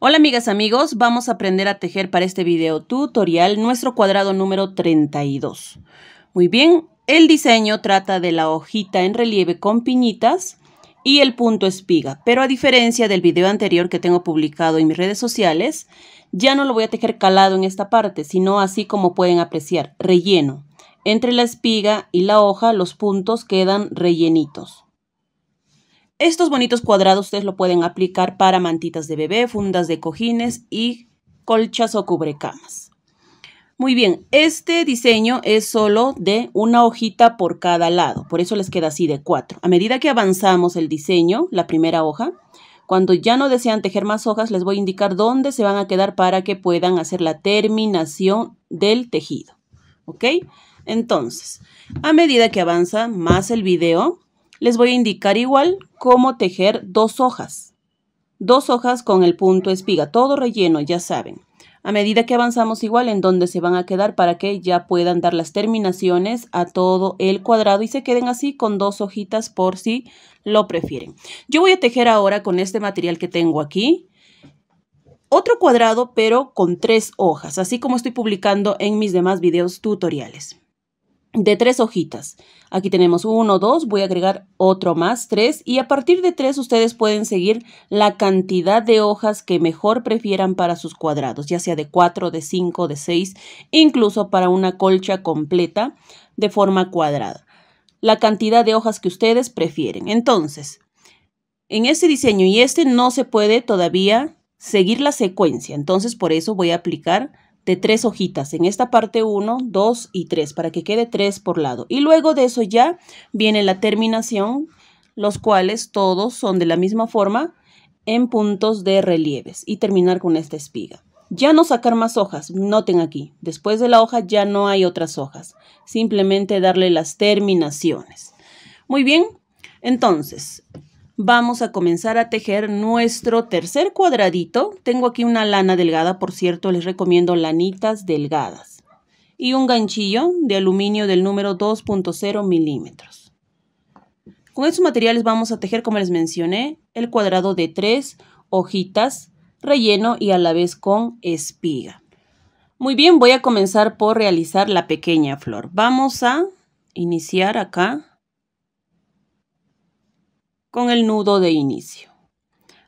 Hola amigas, amigos, vamos a aprender a tejer para este video tutorial nuestro cuadrado número 32. Muy bien, el diseño trata de la hojita en relieve con piñitas y el punto espiga, pero a diferencia del video anterior que tengo publicado en mis redes sociales, ya no lo voy a tejer calado en esta parte, sino así como pueden apreciar, relleno. Entre la espiga y la hoja los puntos quedan rellenitos. Estos bonitos cuadrados ustedes lo pueden aplicar para mantitas de bebé, fundas de cojines y colchas o cubrecamas. Muy bien, este diseño es solo de una hojita por cada lado, por eso les queda así de cuatro. A medida que avanzamos el diseño, la primera hoja, cuando ya no desean tejer más hojas, les voy a indicar dónde se van a quedar para que puedan hacer la terminación del tejido. ¿Ok? Entonces, a medida que avanza más el video, les voy a indicar igual cómo tejer dos hojas. Dos hojas con el punto espiga, todo relleno, ya saben. A medida que avanzamos igual en dónde se van a quedar para que ya puedan dar las terminaciones a todo el cuadrado y se queden así con dos hojitas por si lo prefieren. Yo voy a tejer ahora con este material que tengo aquí otro cuadrado pero con tres hojas, así como estoy publicando en mis demás videos tutoriales. De tres hojitas. Aquí tenemos uno, dos, voy a agregar otro más, tres, y a partir de tres ustedes pueden seguir la cantidad de hojas que mejor prefieran para sus cuadrados, ya sea de cuatro, de cinco, de seis, incluso para una colcha completa de forma cuadrada. La cantidad de hojas que ustedes prefieren. Entonces, en este diseño y este no se puede todavía seguir la secuencia, entonces por eso voy a aplicar de tres hojitas en esta parte 1, 2 y 3 para que quede tres por lado. Y luego de eso ya viene la terminación, los cuales todos son de la misma forma en puntos de relieves y terminar con esta espiga. Ya no sacar más hojas, noten aquí, después de la hoja ya no hay otras hojas, simplemente darle las terminaciones. Muy bien, entonces, vamos a comenzar a tejer nuestro tercer cuadradito. Tengo aquí una lana delgada, por cierto, les recomiendo lanitas delgadas. Y un ganchillo de aluminio del número 2.0 milímetros. Con estos materiales vamos a tejer, como les mencioné, el cuadrado de tres hojitas, relleno y a la vez con espiga. Muy bien, voy a comenzar por realizar la pequeña flor. Vamos a iniciar acá con el nudo de inicio.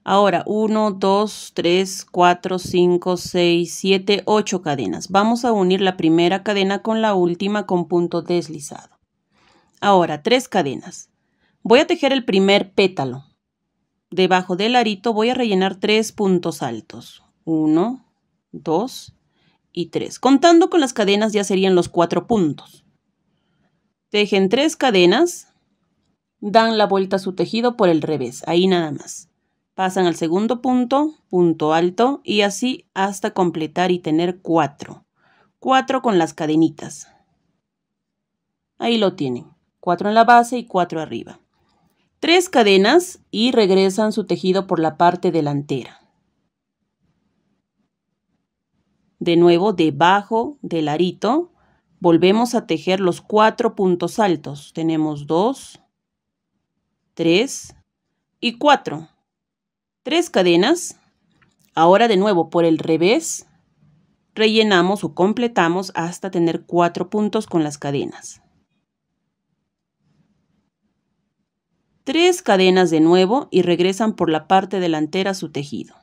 Ahora, 1, 2, 3, 4, 5, 6, 7, 8 cadenas. Vamos a unir la primera cadena con la última con punto deslizado. Ahora, 3 cadenas. Voy a tejer el primer pétalo. Debajo del arito voy a rellenar 3 puntos altos. 1, 2 y 3. Contando con las cadenas ya serían los 4 puntos. Tejen 3 cadenas dan la vuelta a su tejido por el revés, ahí nada más. Pasan al segundo punto, punto alto, y así hasta completar y tener cuatro. Cuatro con las cadenitas. Ahí lo tienen. Cuatro en la base y cuatro arriba. Tres cadenas y regresan su tejido por la parte delantera. De nuevo, debajo del arito, volvemos a tejer los cuatro puntos altos. Tenemos dos, 3 y 4. 3 cadenas. Ahora de nuevo por el revés, rellenamos o completamos hasta tener cuatro puntos con las cadenas. Tres cadenas de nuevo y regresan por la parte delantera su tejido.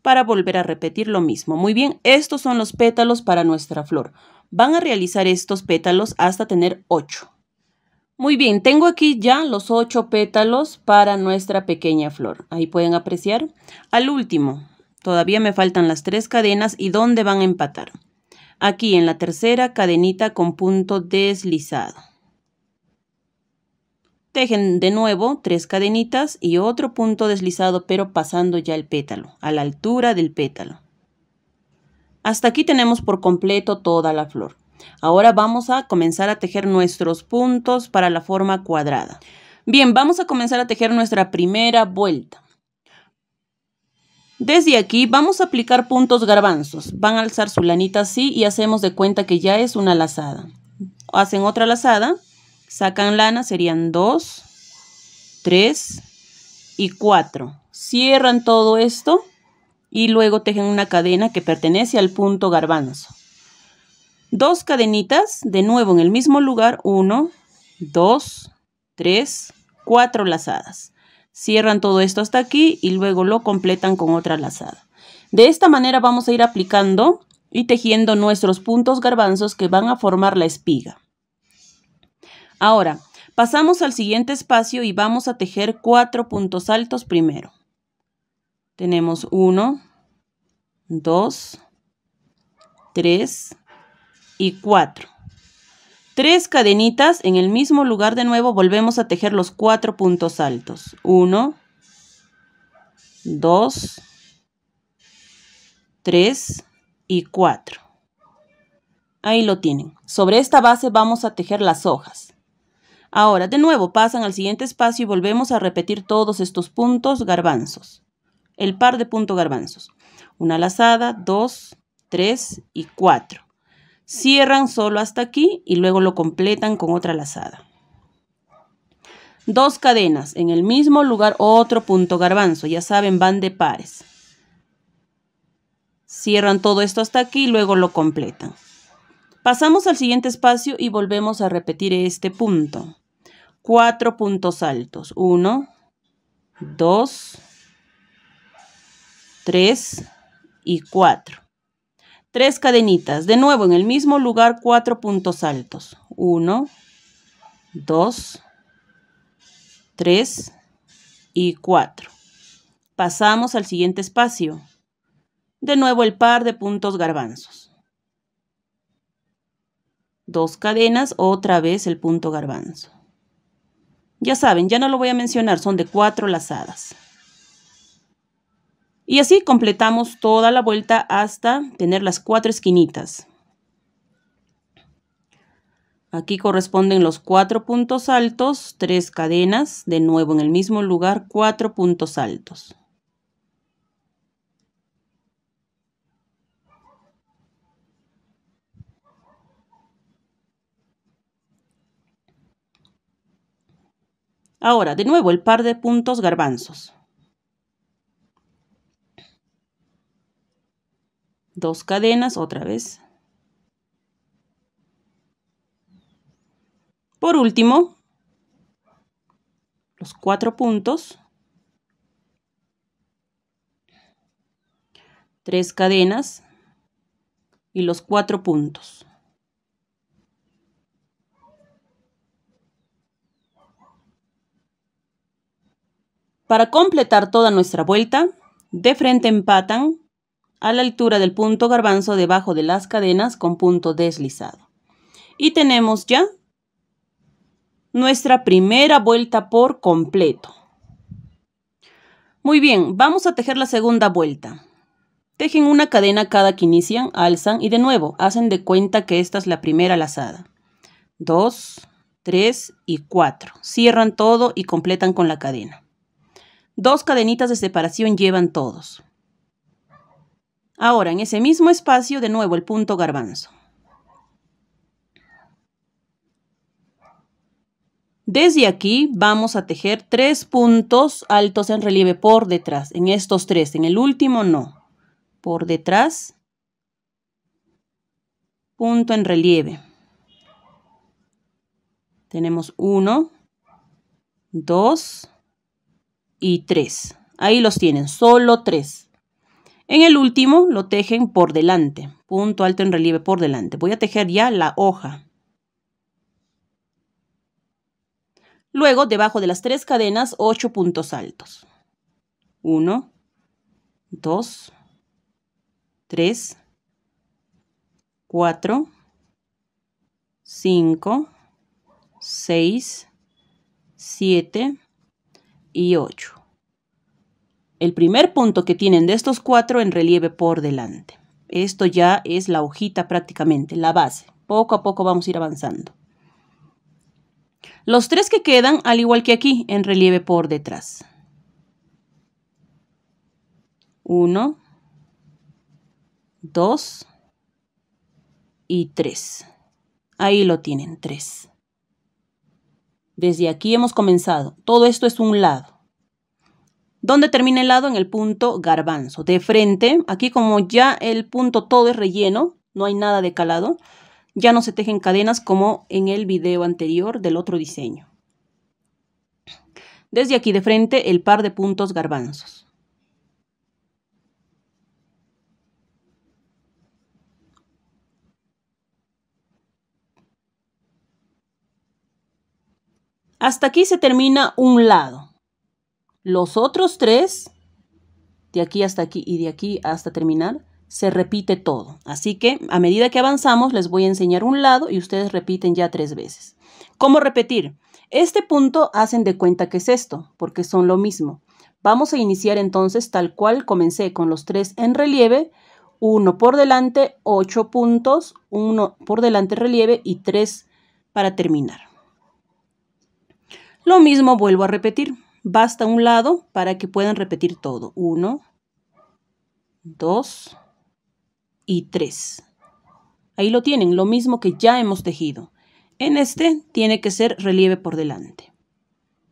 Para volver a repetir lo mismo. Muy bien, estos son los pétalos para nuestra flor. Van a realizar estos pétalos hasta tener 8. Muy bien, tengo aquí ya los ocho pétalos para nuestra pequeña flor. Ahí pueden apreciar. Al último, todavía me faltan las tres cadenas y dónde van a empatar. Aquí en la tercera cadenita con punto deslizado. Tejen de nuevo tres cadenitas y otro punto deslizado pero pasando ya el pétalo, a la altura del pétalo. Hasta aquí tenemos por completo toda la flor. Ahora vamos a comenzar a tejer nuestros puntos para la forma cuadrada. Bien, vamos a comenzar a tejer nuestra primera vuelta. Desde aquí vamos a aplicar puntos garbanzos. Van a alzar su lanita así y hacemos de cuenta que ya es una lazada. Hacen otra lazada, sacan lana, serían 2, 3 y 4. Cierran todo esto y luego tejen una cadena que pertenece al punto garbanzo. Dos cadenitas, de nuevo en el mismo lugar, 1, 2, 3, 4 lazadas. Cierran todo esto hasta aquí y luego lo completan con otra lazada. De esta manera vamos a ir aplicando y tejiendo nuestros puntos garbanzos que van a formar la espiga. Ahora, pasamos al siguiente espacio y vamos a tejer cuatro puntos altos primero. Tenemos 1, 2, 3, y 4. Tres cadenitas en el mismo lugar de nuevo volvemos a tejer los cuatro puntos altos. 1, 2, 3 y 4. Ahí lo tienen. Sobre esta base vamos a tejer las hojas. Ahora, de nuevo, pasan al siguiente espacio y volvemos a repetir todos estos puntos garbanzos. El par de puntos garbanzos. Una lazada, 2, 3 y 4. Cierran solo hasta aquí y luego lo completan con otra lazada. Dos cadenas, en el mismo lugar otro punto garbanzo, ya saben, van de pares. Cierran todo esto hasta aquí y luego lo completan. Pasamos al siguiente espacio y volvemos a repetir este punto. Cuatro puntos altos. Uno, dos, tres y cuatro. Tres cadenitas. De nuevo, en el mismo lugar, cuatro puntos altos. 1 2 3 y 4 Pasamos al siguiente espacio. De nuevo el par de puntos garbanzos. Dos cadenas, otra vez el punto garbanzo. Ya saben, ya no lo voy a mencionar, son de cuatro lazadas. Y así completamos toda la vuelta hasta tener las cuatro esquinitas. Aquí corresponden los cuatro puntos altos, tres cadenas, de nuevo en el mismo lugar, cuatro puntos altos. Ahora, de nuevo el par de puntos garbanzos. dos cadenas otra vez. Por último, los cuatro puntos, tres cadenas y los cuatro puntos. Para completar toda nuestra vuelta, de frente empatan a la altura del punto garbanzo debajo de las cadenas con punto deslizado. Y tenemos ya nuestra primera vuelta por completo. Muy bien, vamos a tejer la segunda vuelta. Tejen una cadena cada que inician, alzan y de nuevo hacen de cuenta que esta es la primera lazada. 2, 3 y 4. Cierran todo y completan con la cadena. Dos cadenitas de separación llevan todos. Ahora, en ese mismo espacio, de nuevo el punto garbanzo. Desde aquí vamos a tejer tres puntos altos en relieve por detrás, en estos tres, en el último no. Por detrás, punto en relieve. Tenemos uno, dos y tres. Ahí los tienen, solo tres. En el último lo tejen por delante, punto alto en relieve por delante. Voy a tejer ya la hoja. Luego, debajo de las tres cadenas, 8 puntos altos. 1, 2, 3, 4, 5, 6, 7 y 8 el primer punto que tienen de estos cuatro en relieve por delante. Esto ya es la hojita prácticamente, la base. Poco a poco vamos a ir avanzando. Los tres que quedan, al igual que aquí, en relieve por detrás. Uno, dos y tres. Ahí lo tienen, tres. Desde aquí hemos comenzado. Todo esto es un lado. ¿Dónde termina el lado en el punto garbanzo. De frente, aquí como ya el punto todo es relleno, no hay nada de calado, ya no se tejen cadenas como en el video anterior del otro diseño. Desde aquí de frente el par de puntos garbanzos. Hasta aquí se termina un lado. Los otros tres, de aquí hasta aquí y de aquí hasta terminar, se repite todo. Así que a medida que avanzamos les voy a enseñar un lado y ustedes repiten ya tres veces. ¿Cómo repetir? Este punto hacen de cuenta que es esto, porque son lo mismo. Vamos a iniciar entonces tal cual comencé con los tres en relieve, uno por delante, ocho puntos, uno por delante relieve y tres para terminar. Lo mismo vuelvo a repetir. Basta un lado para que puedan repetir todo. 1, 2 y 3. Ahí lo tienen, lo mismo que ya hemos tejido. En este tiene que ser relieve por delante.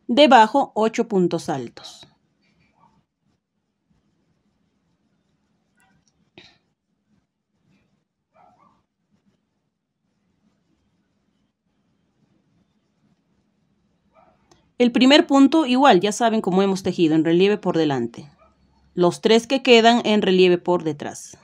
Debajo, ocho puntos altos. El primer punto igual, ya saben cómo hemos tejido, en relieve por delante. Los tres que quedan en relieve por detrás.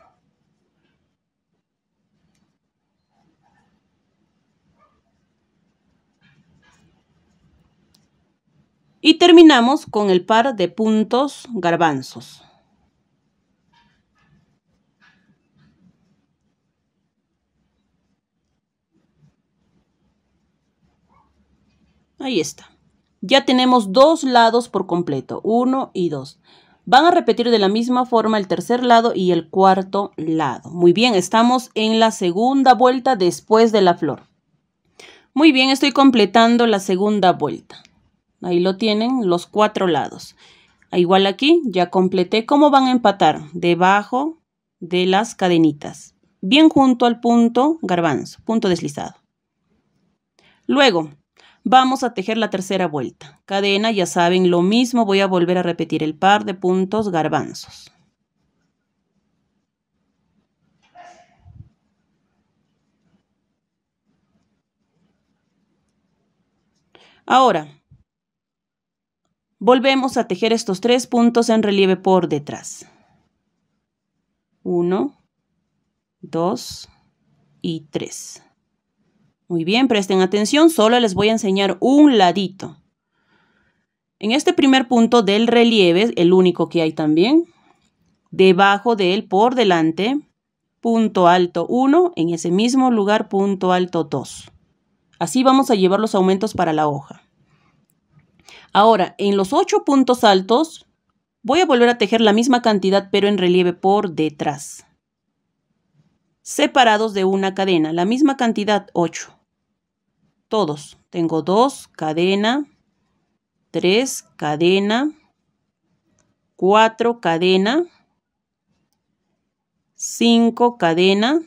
Y terminamos con el par de puntos garbanzos. Ahí está. Ya tenemos dos lados por completo, uno y dos Van a repetir de la misma forma el tercer lado y el cuarto lado. Muy bien, estamos en la segunda vuelta después de la flor. Muy bien, estoy completando la segunda vuelta. Ahí lo tienen, los cuatro lados. Ah, igual aquí, ya completé. ¿Cómo van a empatar? Debajo de las cadenitas. Bien junto al punto garbanzo, punto deslizado. Luego, Vamos a tejer la tercera vuelta. Cadena, ya saben, lo mismo. Voy a volver a repetir el par de puntos garbanzos. Ahora, volvemos a tejer estos tres puntos en relieve por detrás. 1, 2 y 3. Muy bien, presten atención, solo les voy a enseñar un ladito. En este primer punto del relieve, el único que hay también, debajo de él, por delante, punto alto 1, en ese mismo lugar, punto alto 2. Así vamos a llevar los aumentos para la hoja. Ahora, en los 8 puntos altos, voy a volver a tejer la misma cantidad, pero en relieve por detrás. Separados de una cadena, la misma cantidad, 8 todos. Tengo 2, cadena, 3, cadena, 4, cadena, 5, cadena,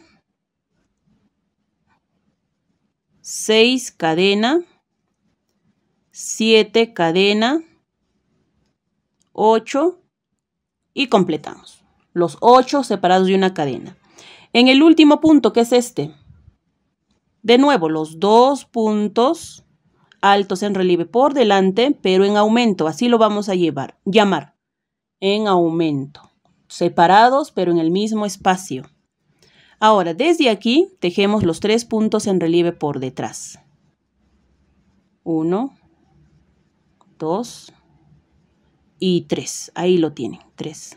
6, cadena, 7, cadena, 8 y completamos. Los 8 separados de una cadena. En el último punto, que es este, de nuevo, los dos puntos altos en relieve por delante, pero en aumento. Así lo vamos a llevar, llamar. En aumento. Separados, pero en el mismo espacio. Ahora, desde aquí, tejemos los tres puntos en relieve por detrás. Uno, dos y tres. Ahí lo tienen, tres.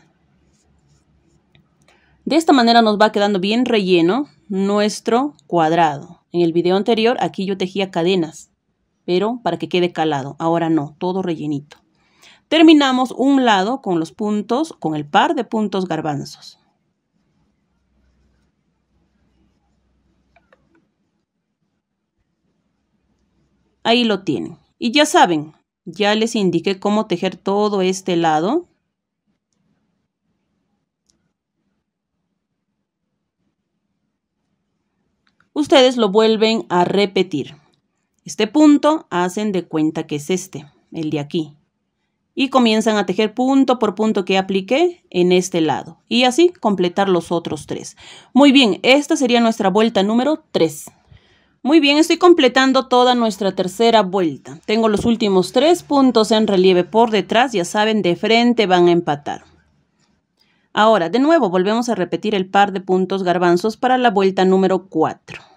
De esta manera nos va quedando bien relleno nuestro cuadrado. En el video anterior aquí yo tejía cadenas, pero para que quede calado. Ahora no, todo rellenito. Terminamos un lado con los puntos, con el par de puntos garbanzos. Ahí lo tienen. Y ya saben, ya les indiqué cómo tejer todo este lado ustedes lo vuelven a repetir. Este punto hacen de cuenta que es este, el de aquí. Y comienzan a tejer punto por punto que apliqué en este lado. Y así completar los otros tres. Muy bien, esta sería nuestra vuelta número 3. Muy bien, estoy completando toda nuestra tercera vuelta. Tengo los últimos tres puntos en relieve por detrás, ya saben, de frente van a empatar. Ahora, de nuevo, volvemos a repetir el par de puntos garbanzos para la vuelta número 4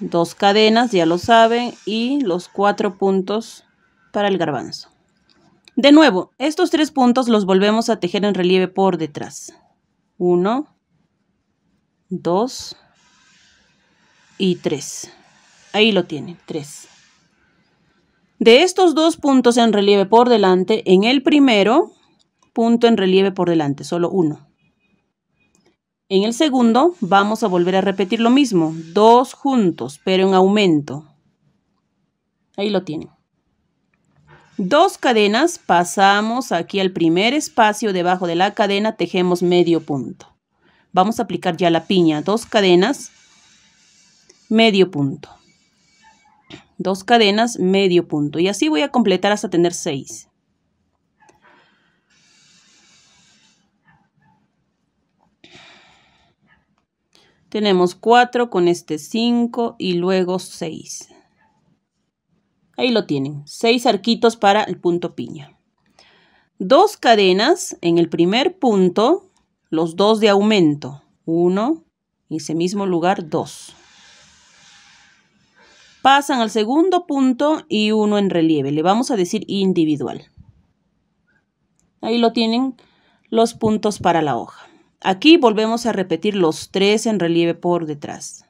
dos cadenas, ya lo saben, y los cuatro puntos para el garbanzo. De nuevo, estos tres puntos los volvemos a tejer en relieve por detrás. Uno, dos y tres. Ahí lo tienen, tres. De estos dos puntos en relieve por delante, en el primero, punto en relieve por delante, solo uno. En el segundo vamos a volver a repetir lo mismo, dos juntos, pero en aumento. Ahí lo tienen. Dos cadenas, pasamos aquí al primer espacio debajo de la cadena, tejemos medio punto. Vamos a aplicar ya la piña, dos cadenas, medio punto. Dos cadenas, medio punto. Y así voy a completar hasta tener seis. Tenemos 4 con este 5 y luego 6. Ahí lo tienen, 6 arquitos para el punto piña. Dos cadenas en el primer punto, los dos de aumento. Uno, en ese mismo lugar dos. Pasan al segundo punto y uno en relieve. Le vamos a decir individual. Ahí lo tienen los puntos para la hoja. Aquí volvemos a repetir los tres en relieve por detrás.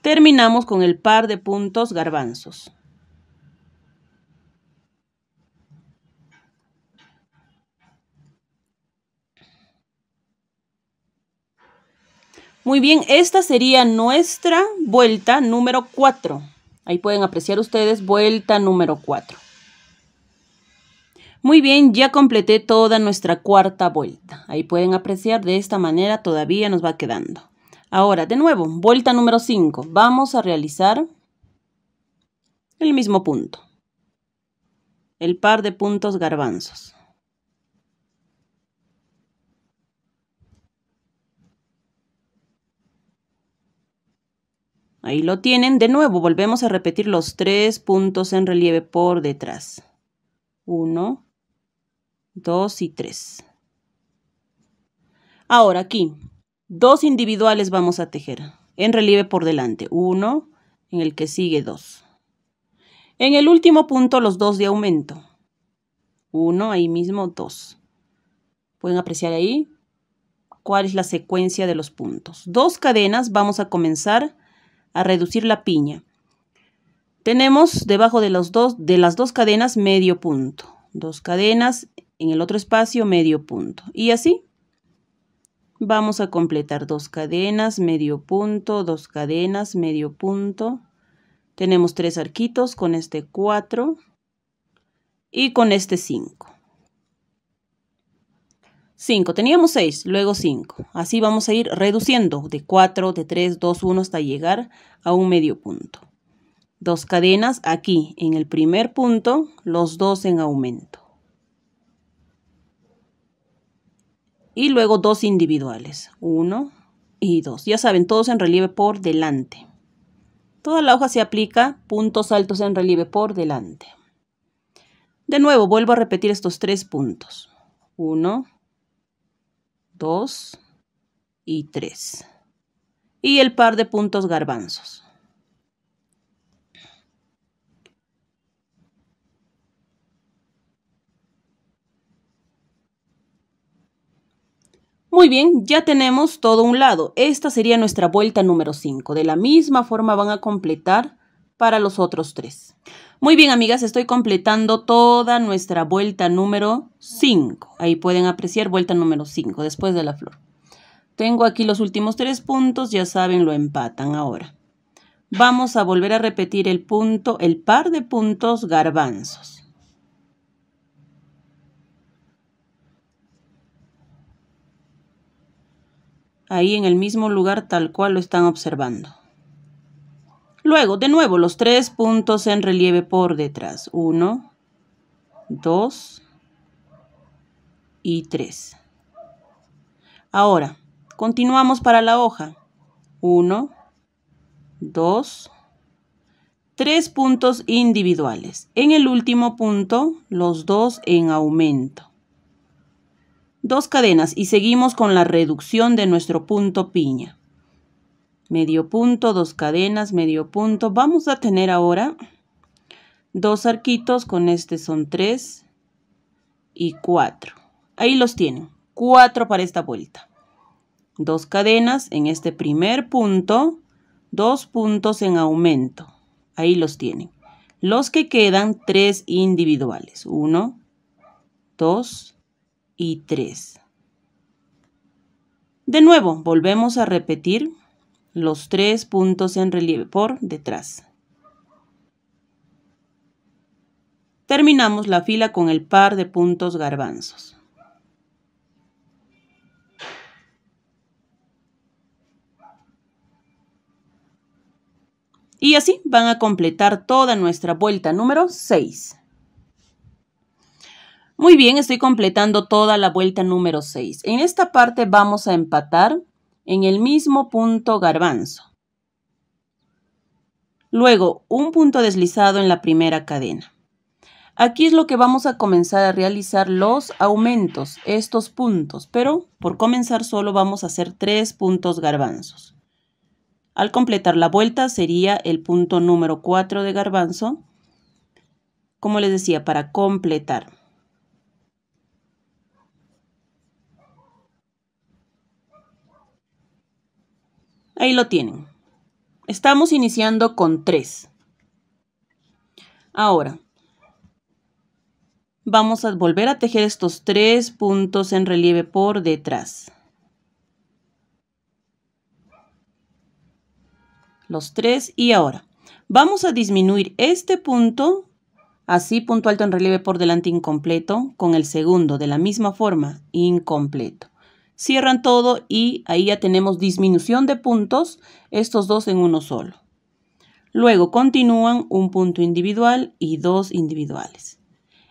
Terminamos con el par de puntos garbanzos. Muy bien, esta sería nuestra vuelta número 4. Ahí pueden apreciar ustedes vuelta número 4. Muy bien, ya completé toda nuestra cuarta vuelta. Ahí pueden apreciar, de esta manera todavía nos va quedando. Ahora, de nuevo, vuelta número 5. Vamos a realizar el mismo punto. El par de puntos garbanzos. Ahí lo tienen. De nuevo, volvemos a repetir los tres puntos en relieve por detrás. Uno, 2 y 3. Ahora aquí, dos individuales vamos a tejer en relieve por delante. Uno, en el que sigue dos. En el último punto los dos de aumento. Uno, ahí mismo dos. Pueden apreciar ahí cuál es la secuencia de los puntos. Dos cadenas vamos a comenzar a reducir la piña. Tenemos debajo de, los dos, de las dos cadenas medio punto. Dos cadenas en el otro espacio medio punto. Y así vamos a completar dos cadenas, medio punto, dos cadenas, medio punto. Tenemos tres arquitos con este 4 y con este 5. 5, teníamos 6, luego 5. Así vamos a ir reduciendo de 4, de 3, 2, 1 hasta llegar a un medio punto. Dos cadenas aquí en el primer punto, los dos en aumento. y luego dos individuales, uno y dos. Ya saben, todos en relieve por delante. Toda la hoja se aplica puntos altos en relieve por delante. De nuevo, vuelvo a repetir estos tres puntos. Uno, dos y tres. Y el par de puntos garbanzos. Muy bien, ya tenemos todo un lado. Esta sería nuestra vuelta número 5. De la misma forma van a completar para los otros tres. Muy bien, amigas, estoy completando toda nuestra vuelta número 5. Ahí pueden apreciar vuelta número 5, después de la flor. Tengo aquí los últimos tres puntos, ya saben, lo empatan ahora. Vamos a volver a repetir el punto, el par de puntos garbanzos. ahí en el mismo lugar tal cual lo están observando. Luego, de nuevo, los tres puntos en relieve por detrás. Uno, dos y tres. Ahora, continuamos para la hoja. Uno, dos, tres puntos individuales. En el último punto, los dos en aumento. Dos cadenas y seguimos con la reducción de nuestro punto piña. Medio punto, dos cadenas, medio punto. Vamos a tener ahora dos arquitos, con este son tres y cuatro. Ahí los tienen, cuatro para esta vuelta. Dos cadenas en este primer punto, dos puntos en aumento. Ahí los tienen. Los que quedan, tres individuales. Uno, dos, y 3. De nuevo, volvemos a repetir los tres puntos en relieve por detrás. Terminamos la fila con el par de puntos garbanzos. Y así van a completar toda nuestra vuelta número 6. Muy bien, estoy completando toda la vuelta número 6. En esta parte vamos a empatar en el mismo punto garbanzo. Luego, un punto deslizado en la primera cadena. Aquí es lo que vamos a comenzar a realizar los aumentos, estos puntos, pero por comenzar solo vamos a hacer tres puntos garbanzos. Al completar la vuelta sería el punto número 4 de garbanzo, como les decía, para completar. Ahí lo tienen. Estamos iniciando con 3. Ahora, vamos a volver a tejer estos tres puntos en relieve por detrás. Los tres y ahora vamos a disminuir este punto, así punto alto en relieve por delante incompleto, con el segundo de la misma forma incompleto. Cierran todo y ahí ya tenemos disminución de puntos, estos dos en uno solo. Luego continúan un punto individual y dos individuales.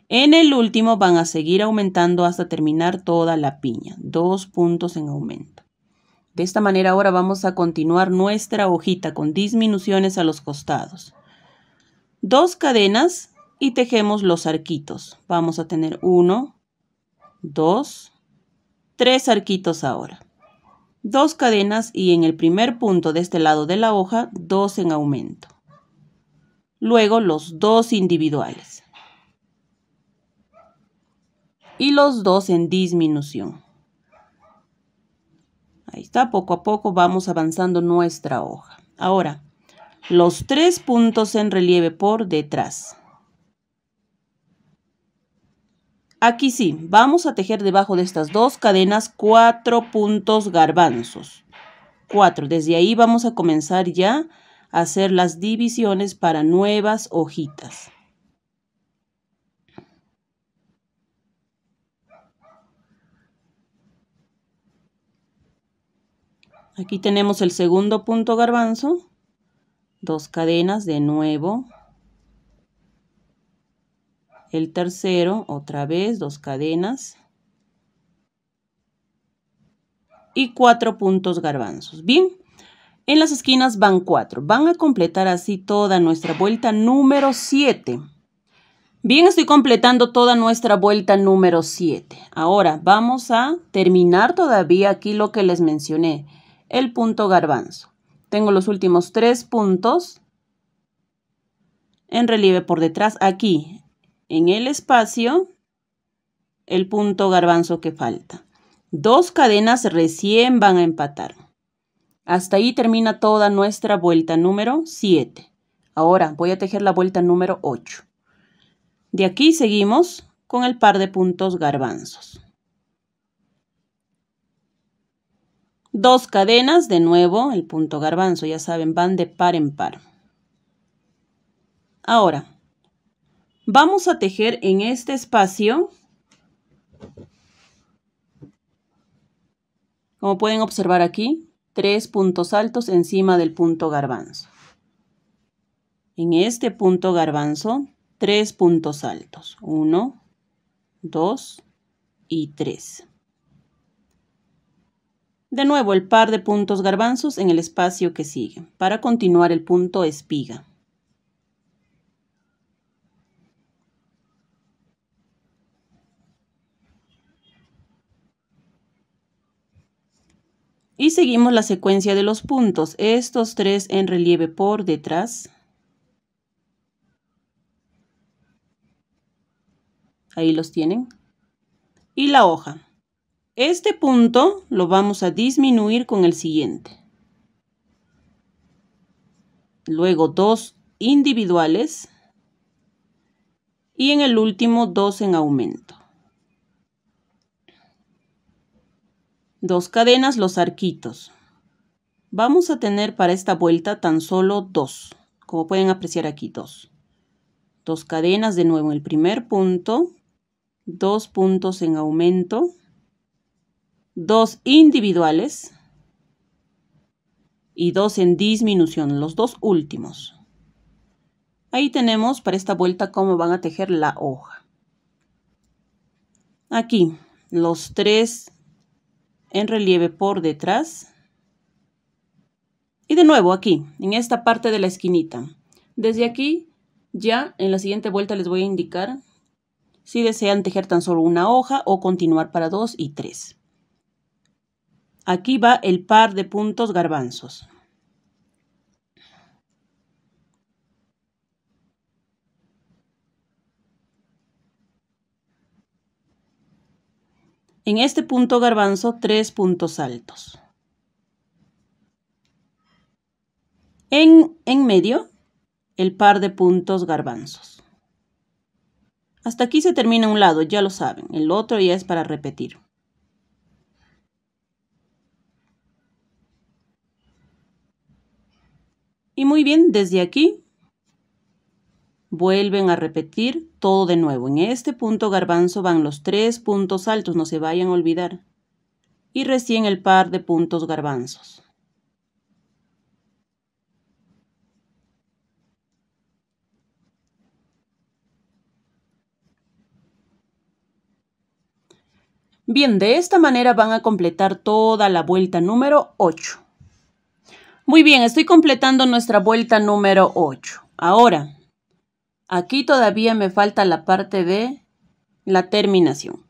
En el último van a seguir aumentando hasta terminar toda la piña, dos puntos en aumento. De esta manera ahora vamos a continuar nuestra hojita con disminuciones a los costados. Dos cadenas y tejemos los arquitos. Vamos a tener uno, dos, tres arquitos ahora. Dos cadenas y en el primer punto de este lado de la hoja, dos en aumento. Luego los dos individuales. Y los dos en disminución. Ahí está, poco a poco vamos avanzando nuestra hoja. Ahora, los tres puntos en relieve por detrás. Aquí sí, vamos a tejer debajo de estas dos cadenas cuatro puntos garbanzos. Cuatro, desde ahí vamos a comenzar ya a hacer las divisiones para nuevas hojitas. Aquí tenemos el segundo punto garbanzo, dos cadenas de nuevo, el tercero, otra vez, dos cadenas. Y cuatro puntos garbanzos. Bien, en las esquinas van cuatro. Van a completar así toda nuestra vuelta número 7. Bien, estoy completando toda nuestra vuelta número 7. Ahora vamos a terminar todavía aquí lo que les mencioné, el punto garbanzo. Tengo los últimos tres puntos en relieve por detrás, aquí, en el espacio el punto garbanzo que falta. Dos cadenas recién van a empatar. Hasta ahí termina toda nuestra vuelta número 7. Ahora voy a tejer la vuelta número 8. De aquí seguimos con el par de puntos garbanzos. Dos cadenas, de nuevo el punto garbanzo, ya saben, van de par en par. Ahora, Vamos a tejer en este espacio. Como pueden observar aquí, tres puntos altos encima del punto garbanzo. En este punto garbanzo, tres puntos altos. Uno, dos y tres. De nuevo el par de puntos garbanzos en el espacio que sigue, para continuar el punto espiga. y seguimos la secuencia de los puntos, estos tres en relieve por detrás. Ahí los tienen. Y la hoja. Este punto lo vamos a disminuir con el siguiente. Luego dos individuales. Y en el último dos en aumento. Dos cadenas los arquitos. Vamos a tener para esta vuelta tan solo dos, como pueden apreciar aquí dos. Dos cadenas de nuevo en el primer punto, dos puntos en aumento, dos individuales y dos en disminución, los dos últimos. Ahí tenemos para esta vuelta cómo van a tejer la hoja. Aquí, los tres en relieve por detrás. Y de nuevo aquí, en esta parte de la esquinita. Desde aquí, ya en la siguiente vuelta les voy a indicar si desean tejer tan solo una hoja o continuar para dos y tres. Aquí va el par de puntos garbanzos. En este punto garbanzo, tres puntos altos. En, en medio, el par de puntos garbanzos. Hasta aquí se termina un lado, ya lo saben. El otro ya es para repetir. Y muy bien, desde aquí vuelven a repetir todo de nuevo. En este punto garbanzo van los tres puntos altos, no se vayan a olvidar. Y recién el par de puntos garbanzos. Bien, de esta manera van a completar toda la vuelta número 8. Muy bien, estoy completando nuestra vuelta número 8. Ahora, Aquí todavía me falta la parte de la terminación.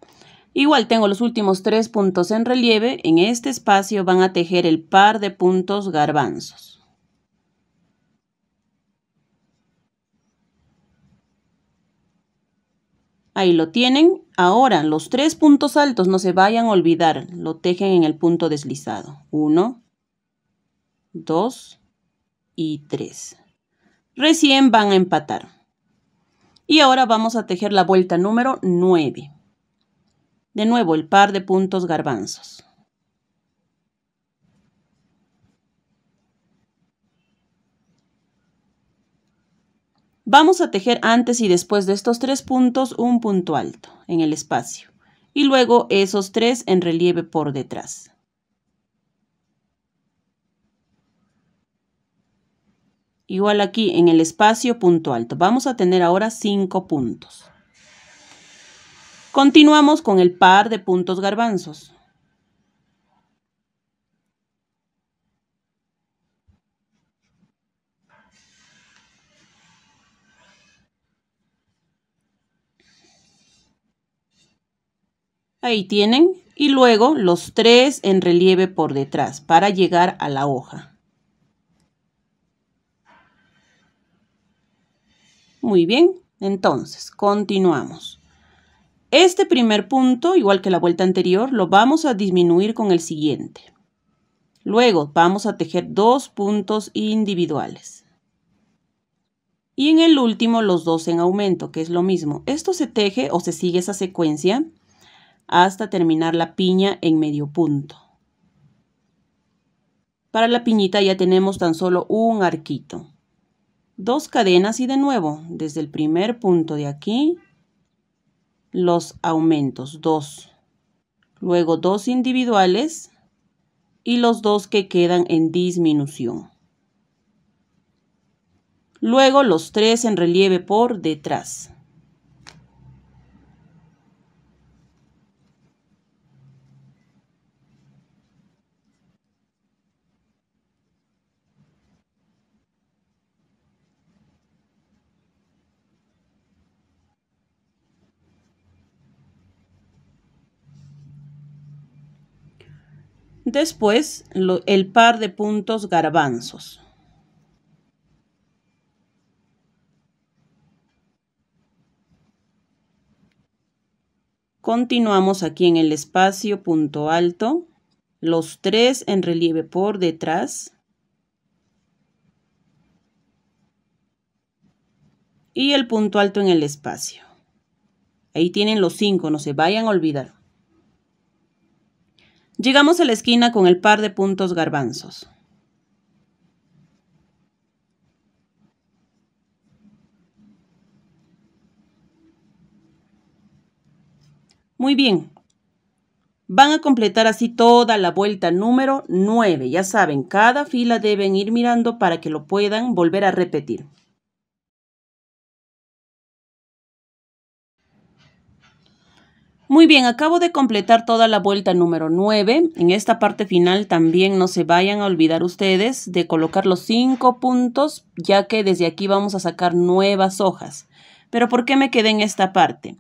Igual tengo los últimos tres puntos en relieve. En este espacio van a tejer el par de puntos garbanzos. Ahí lo tienen. Ahora, los tres puntos altos no se vayan a olvidar. Lo tejen en el punto deslizado. Uno, dos y tres. Recién van a empatar. Y ahora vamos a tejer la vuelta número 9. De nuevo el par de puntos garbanzos. Vamos a tejer antes y después de estos tres puntos un punto alto en el espacio y luego esos tres en relieve por detrás. Igual aquí en el espacio punto alto. Vamos a tener ahora 5 puntos. Continuamos con el par de puntos garbanzos. Ahí tienen. Y luego los tres en relieve por detrás para llegar a la hoja. Muy bien, entonces, continuamos. Este primer punto, igual que la vuelta anterior, lo vamos a disminuir con el siguiente. Luego vamos a tejer dos puntos individuales. Y en el último los dos en aumento, que es lo mismo. Esto se teje o se sigue esa secuencia hasta terminar la piña en medio punto. Para la piñita ya tenemos tan solo un arquito dos cadenas y de nuevo desde el primer punto de aquí los aumentos, dos. Luego dos individuales y los dos que quedan en disminución. Luego los tres en relieve por detrás. Después, el par de puntos garbanzos. Continuamos aquí en el espacio punto alto, los tres en relieve por detrás. Y el punto alto en el espacio. Ahí tienen los cinco, no se vayan a olvidar. Llegamos a la esquina con el par de puntos garbanzos. Muy bien. Van a completar así toda la vuelta número 9. Ya saben, cada fila deben ir mirando para que lo puedan volver a repetir. Muy bien, acabo de completar toda la vuelta número 9. En esta parte final también no se vayan a olvidar ustedes de colocar los 5 puntos, ya que desde aquí vamos a sacar nuevas hojas. Pero ¿por qué me quedé en esta parte?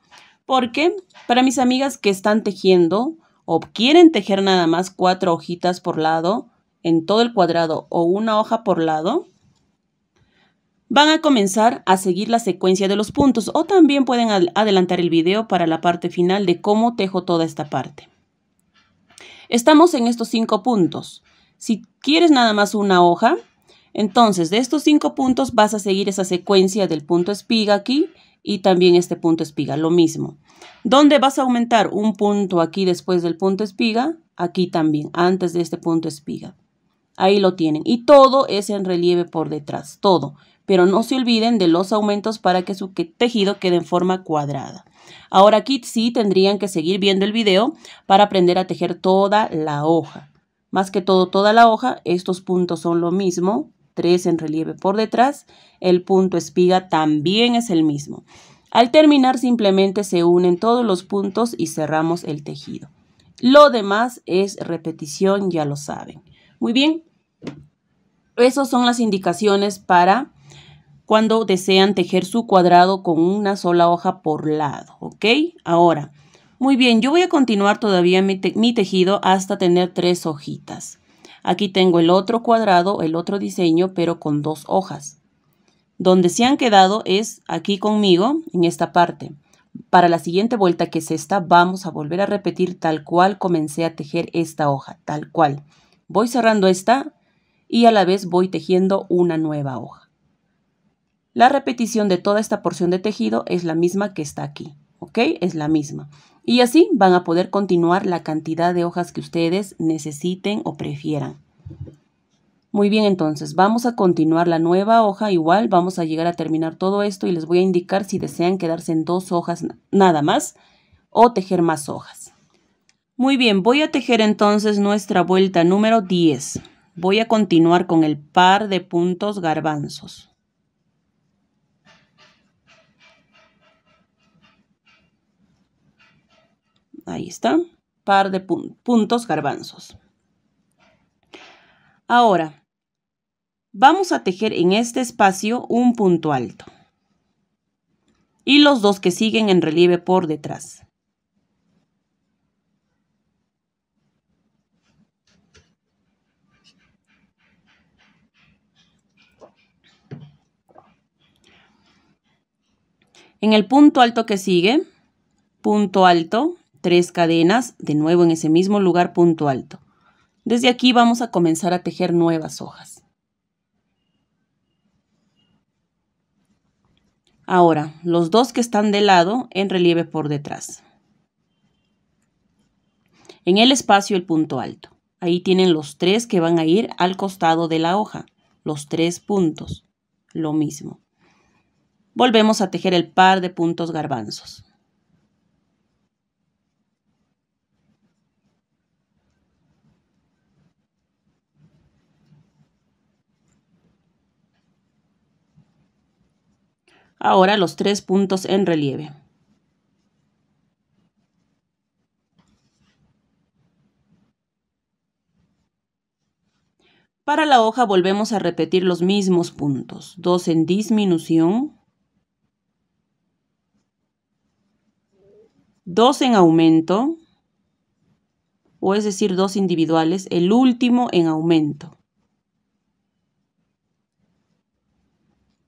Porque para mis amigas que están tejiendo o quieren tejer nada más cuatro hojitas por lado en todo el cuadrado o una hoja por lado, van a comenzar a seguir la secuencia de los puntos o también pueden adelantar el video para la parte final de cómo tejo toda esta parte. Estamos en estos cinco puntos. Si quieres nada más una hoja, entonces de estos cinco puntos vas a seguir esa secuencia del punto espiga aquí y también este punto espiga, lo mismo. ¿Dónde vas a aumentar un punto aquí después del punto espiga? Aquí también, antes de este punto espiga. Ahí lo tienen. Y todo es en relieve por detrás, todo pero no se olviden de los aumentos para que su tejido quede en forma cuadrada. Ahora aquí sí tendrían que seguir viendo el video para aprender a tejer toda la hoja. Más que todo toda la hoja, estos puntos son lo mismo, tres en relieve por detrás, el punto espiga también es el mismo. Al terminar simplemente se unen todos los puntos y cerramos el tejido. Lo demás es repetición, ya lo saben. Muy bien, esas son las indicaciones para cuando desean tejer su cuadrado con una sola hoja por lado, ¿ok? Ahora, muy bien, yo voy a continuar todavía mi, tejido hasta tener tres hojitas. Aquí tengo el otro cuadrado, el otro diseño, pero con dos hojas. Donde se han quedado es aquí conmigo, en esta parte. Para la siguiente vuelta, que es esta, vamos a volver a repetir tal cual comencé a tejer esta hoja, tal cual. Voy cerrando esta y a la vez voy tejiendo una nueva hoja. La repetición de toda esta porción de tejido es la misma que está aquí, ¿ok? Es la misma. Y así van a poder continuar la cantidad de hojas que ustedes necesiten o prefieran. Muy bien, entonces vamos a continuar la nueva hoja, igual vamos a llegar a terminar todo esto y les voy a indicar si desean quedarse en dos hojas nada más o tejer más hojas. Muy bien, voy a tejer entonces nuestra vuelta número 10. Voy a continuar con el par de puntos garbanzos. Ahí está. Par de puntos garbanzos. Ahora, vamos a tejer en este espacio un punto alto. Y los dos que siguen en relieve por detrás. En el punto alto que sigue, punto alto, tres cadenas, de nuevo en ese mismo lugar punto alto. Desde aquí vamos a comenzar a tejer nuevas hojas. Ahora, los dos que están de lado en relieve por detrás. En el espacio el punto alto. Ahí tienen los tres que van a ir al costado de la hoja, los tres puntos, lo mismo. Volvemos a tejer el par de puntos garbanzos. Ahora los tres puntos en relieve. Para la hoja volvemos a repetir los mismos puntos. Dos en disminución. Dos en aumento. O es decir, dos individuales. El último en aumento.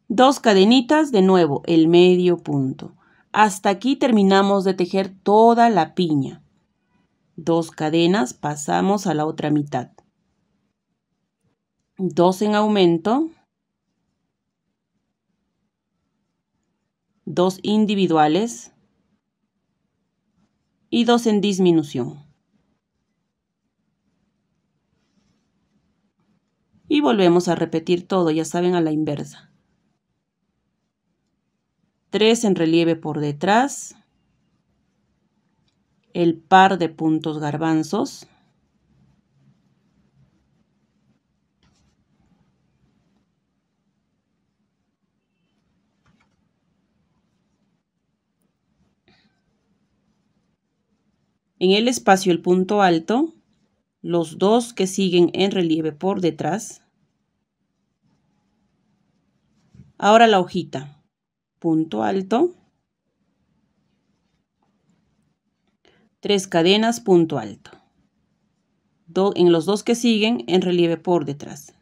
Dos cadenitas, de nuevo, el medio punto. Hasta aquí terminamos de tejer toda la piña. Dos cadenas, pasamos a la otra mitad. Dos en aumento. Dos individuales. Y dos en disminución. Y volvemos a repetir todo, ya saben, a la inversa. 3 en relieve por detrás, el par de puntos garbanzos, En el espacio el punto alto, los dos que siguen en relieve por detrás. Ahora la hojita punto alto, tres cadenas, punto alto. en los dos que siguen, en relieve por detrás.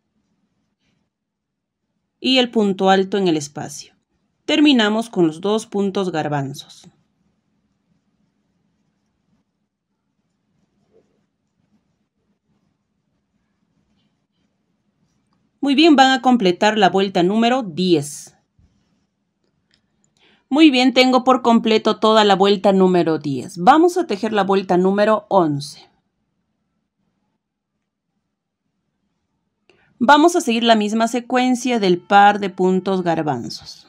Y el punto alto en el espacio. Terminamos con los dos puntos garbanzos. Muy bien, van a completar la vuelta número 10. Muy bien, tengo por completo toda la vuelta número 10. Vamos a tejer la vuelta número 11. Vamos a seguir la misma secuencia del par de puntos garbanzos.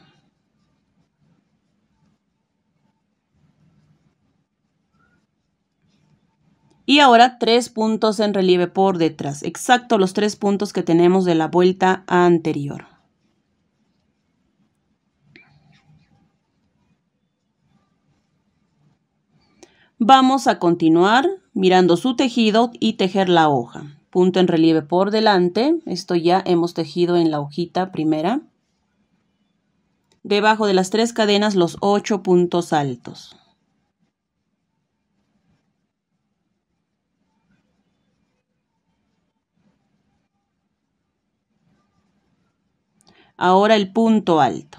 Y ahora tres puntos en relieve por detrás, exacto los tres puntos que tenemos de la vuelta anterior. Vamos a continuar mirando su tejido y tejer la hoja. Punto en relieve por delante, esto ya hemos tejido en la hojita primera. Debajo de las tres cadenas los ocho puntos altos. Ahora el punto alto,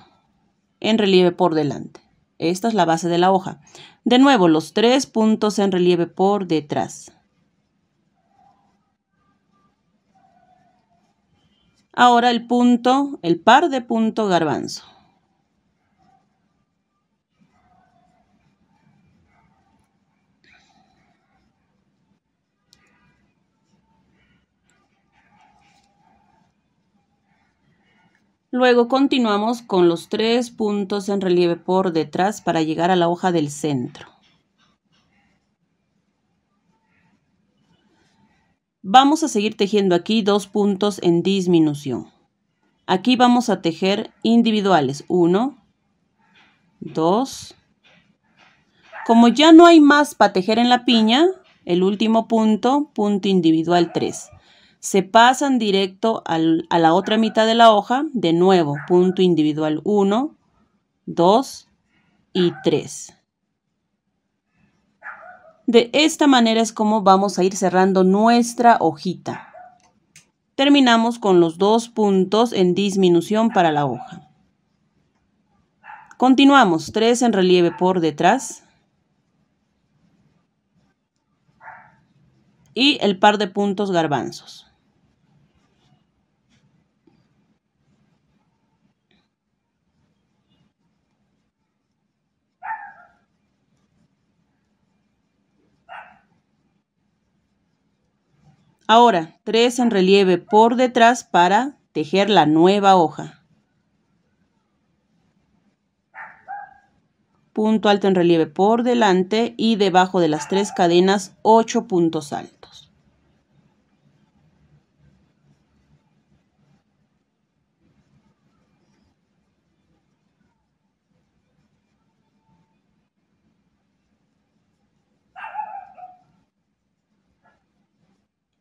en relieve por delante. Esta es la base de la hoja. De nuevo, los tres puntos en relieve por detrás. Ahora el punto, el par de punto garbanzo. Luego continuamos con los tres puntos en relieve por detrás para llegar a la hoja del centro. Vamos a seguir tejiendo aquí dos puntos en disminución. Aquí vamos a tejer individuales. uno, dos. Como ya no hay más para tejer en la piña, el último punto, punto individual tres se pasan directo a la otra mitad de la hoja, de nuevo, punto individual 1, 2 y 3. De esta manera es como vamos a ir cerrando nuestra hojita. Terminamos con los dos puntos en disminución para la hoja. Continuamos, 3 en relieve por detrás. Y el par de puntos garbanzos. Ahora, tres en relieve por detrás para tejer la nueva hoja. Punto alto en relieve por delante y debajo de las tres cadenas 8 puntos altos.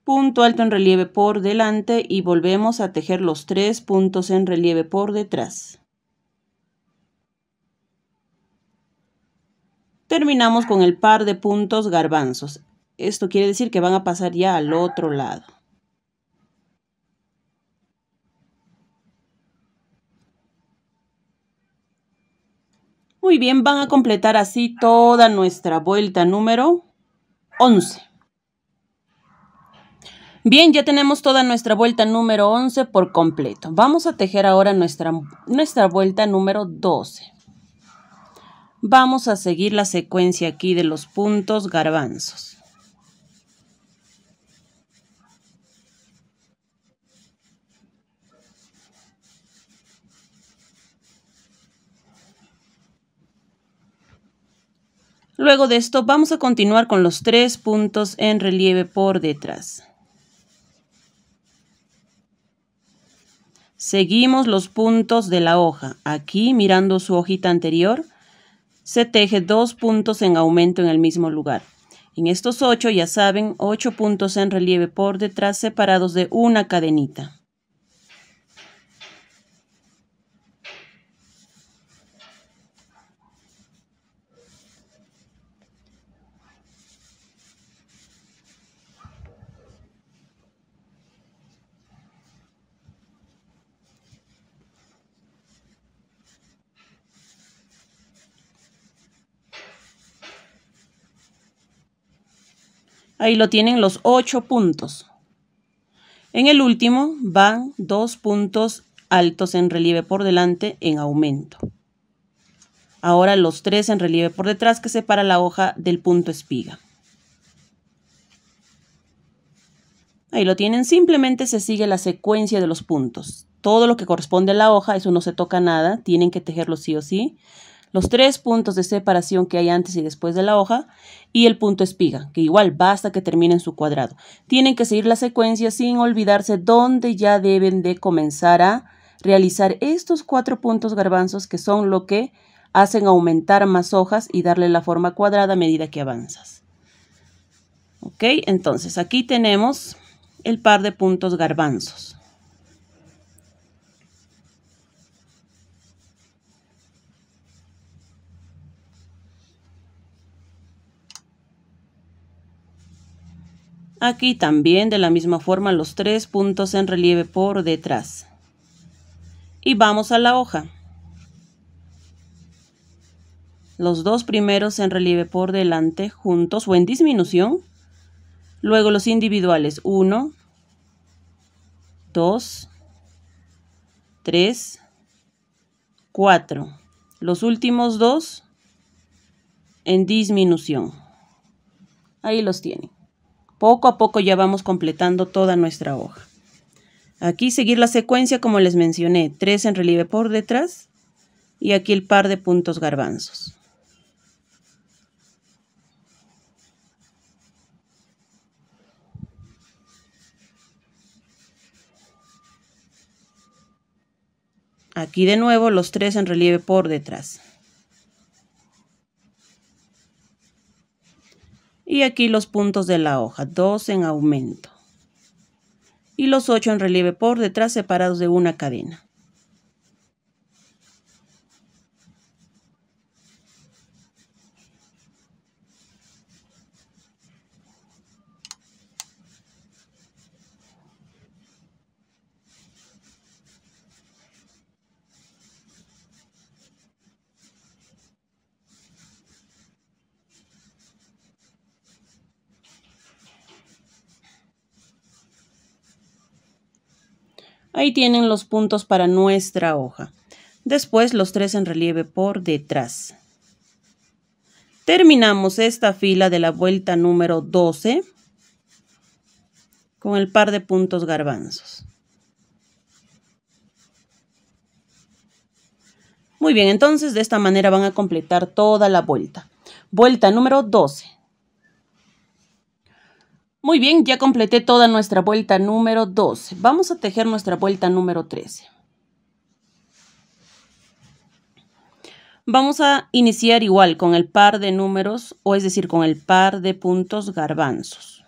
punto alto en relieve por delante y volvemos a tejer los tres puntos en relieve por detrás. Terminamos con el par de puntos garbanzos. Esto quiere decir que van a pasar ya al otro lado. Muy bien, van a completar así toda nuestra vuelta número 11. Bien, ya tenemos toda nuestra vuelta número 11 por completo. Vamos a tejer ahora nuestra, nuestra vuelta número 12. Vamos a seguir la secuencia aquí de los puntos garbanzos. Luego de esto vamos a continuar con los tres puntos en relieve por detrás. Seguimos los puntos de la hoja. Aquí, mirando su hojita anterior, se teje dos puntos en aumento en el mismo lugar. En estos ocho, ya saben, ocho puntos en relieve por detrás separados de una cadenita. Ahí lo tienen los ocho puntos. En el último van dos puntos altos en relieve por delante en aumento. Ahora los tres en relieve por detrás que separa la hoja del punto espiga. Ahí lo tienen, simplemente se sigue la secuencia de los puntos. Todo lo que corresponde a la hoja, eso no se toca nada, tienen que tejerlo sí o sí los tres puntos de separación que hay antes y después de la hoja y el punto espiga, que igual basta que terminen su cuadrado. Tienen que seguir la secuencia sin olvidarse dónde ya deben de comenzar a realizar estos cuatro puntos garbanzos que son lo que hacen aumentar más hojas y darle la forma cuadrada a medida que avanzas. Ok, entonces aquí tenemos el par de puntos garbanzos. Aquí también de la misma forma los tres puntos en relieve por detrás. Y vamos a la hoja. Los dos primeros en relieve por delante juntos o en disminución. Luego los individuales Uno, dos, tres, cuatro. Los últimos dos en disminución. Ahí los tienen. Poco a poco ya vamos completando toda nuestra hoja. Aquí seguir la secuencia como les mencioné, Tres en relieve por detrás y aquí el par de puntos garbanzos. Aquí de nuevo los tres en relieve por detrás. Y aquí los puntos de la hoja, 2 en aumento. Y los 8 en relieve por detrás separados de una cadena. Ahí tienen los puntos para nuestra hoja. Después los tres en relieve por detrás. Terminamos esta fila de la vuelta número 12 con el par de puntos garbanzos. Muy bien, entonces de esta manera van a completar toda la vuelta. Vuelta número 12. Muy bien, ya completé toda nuestra vuelta número 12. Vamos a tejer nuestra vuelta número 13. Vamos a iniciar igual con el par de números, o es decir, con el par de puntos garbanzos.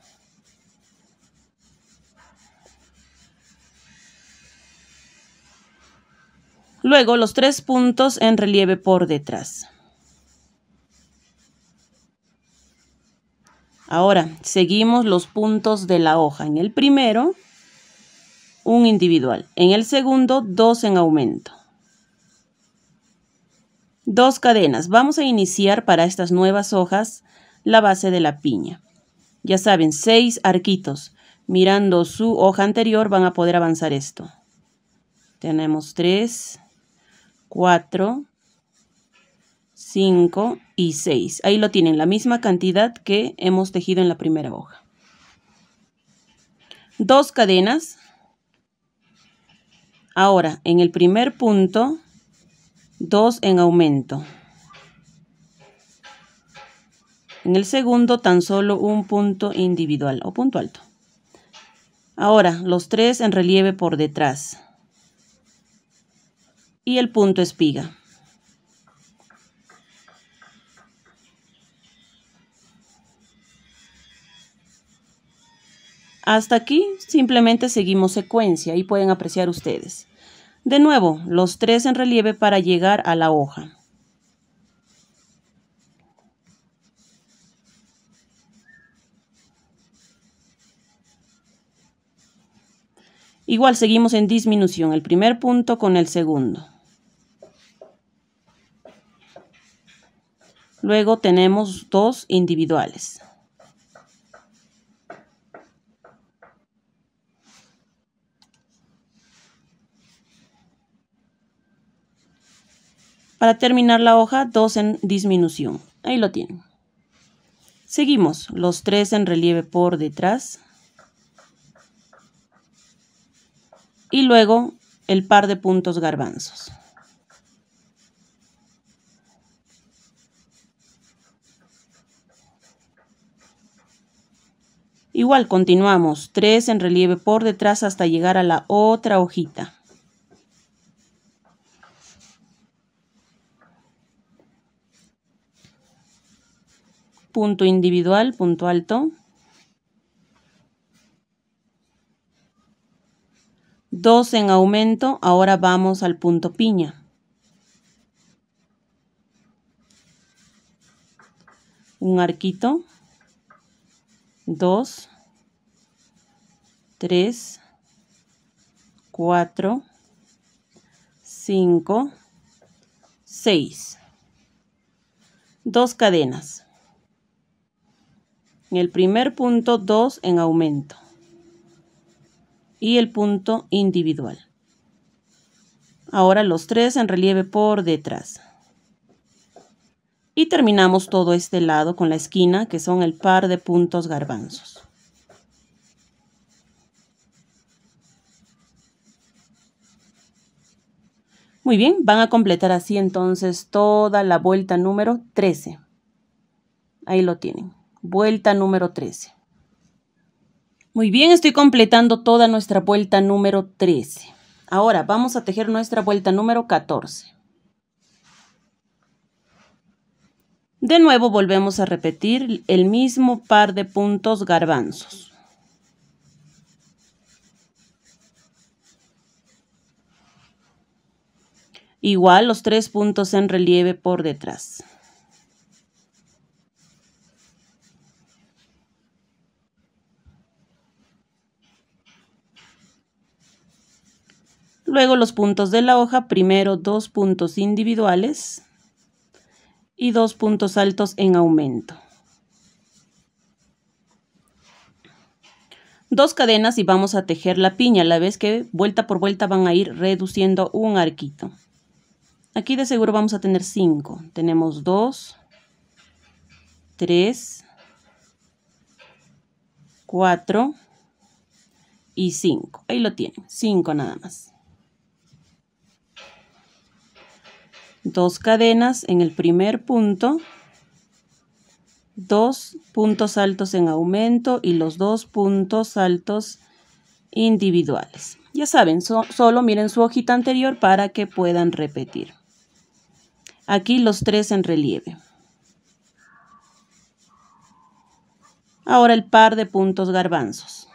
Luego los tres puntos en relieve por detrás. Ahora, seguimos los puntos de la hoja. En el primero, un individual. En el segundo, dos en aumento. Dos cadenas. Vamos a iniciar para estas nuevas hojas la base de la piña. Ya saben, seis arquitos. Mirando su hoja anterior van a poder avanzar esto. Tenemos tres, cuatro, 5 y 6. Ahí lo tienen, la misma cantidad que hemos tejido en la primera hoja. Dos cadenas. Ahora, en el primer punto, dos en aumento. En el segundo, tan solo un punto individual o punto alto. Ahora, los tres en relieve por detrás. Y el punto espiga. Hasta aquí simplemente seguimos secuencia y pueden apreciar ustedes. De nuevo, los tres en relieve para llegar a la hoja. Igual seguimos en disminución, el primer punto con el segundo. Luego tenemos dos individuales. Para terminar la hoja, 2 en disminución. Ahí lo tienen. Seguimos, los tres en relieve por detrás. Y luego el par de puntos garbanzos. Igual continuamos, 3 en relieve por detrás hasta llegar a la otra hojita. punto individual, punto alto. 2 en aumento, ahora vamos al punto piña. Un arquito. 2, 3, 4, 5, 6. Dos cadenas en el primer punto 2 en aumento y el punto individual. Ahora los tres en relieve por detrás. Y terminamos todo este lado con la esquina que son el par de puntos garbanzos. Muy bien, van a completar así entonces toda la vuelta número 13. Ahí lo tienen vuelta número 13. Muy bien, estoy completando toda nuestra vuelta número 13. Ahora vamos a tejer nuestra vuelta número 14. De nuevo volvemos a repetir el mismo par de puntos garbanzos. Igual los tres puntos en relieve por detrás. Luego los puntos de la hoja, primero dos puntos individuales y dos puntos altos en aumento. Dos cadenas y vamos a tejer la piña, la vez que vuelta por vuelta van a ir reduciendo un arquito. Aquí de seguro vamos a tener cinco. Tenemos dos, tres, cuatro y cinco. Ahí lo tienen, cinco nada más. dos cadenas en el primer punto, dos puntos altos en aumento y los dos puntos altos individuales. Ya saben, solo miren su hojita anterior para que puedan repetir. Aquí los tres en relieve. Ahora el par de puntos garbanzos.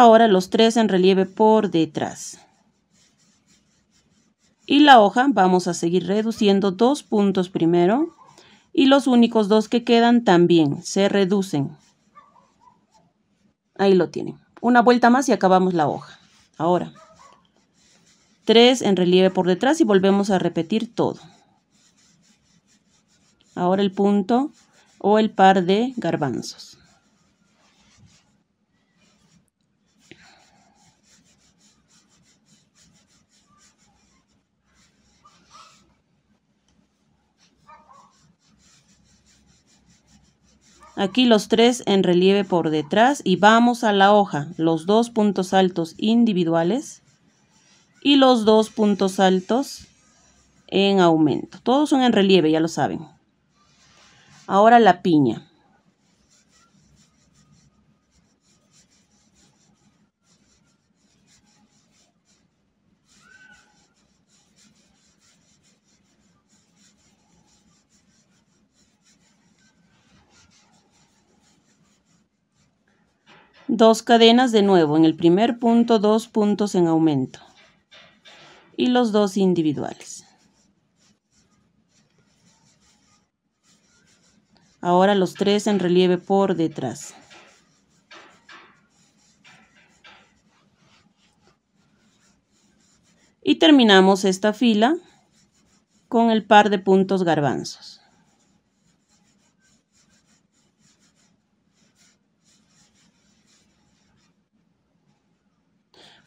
Ahora los tres en relieve por detrás. Y la hoja vamos a seguir reduciendo dos puntos primero y los únicos dos que quedan también se reducen. Ahí lo tienen. Una vuelta más y acabamos la hoja. Ahora, tres en relieve por detrás y volvemos a repetir todo. Ahora el punto o el par de garbanzos. Aquí los tres en relieve por detrás y vamos a la hoja, los dos puntos altos individuales y los dos puntos altos en aumento. Todos son en relieve, ya lo saben. Ahora la piña. Dos cadenas de nuevo en el primer punto, dos puntos en aumento. Y los dos individuales. Ahora los tres en relieve por detrás. Y terminamos esta fila con el par de puntos garbanzos.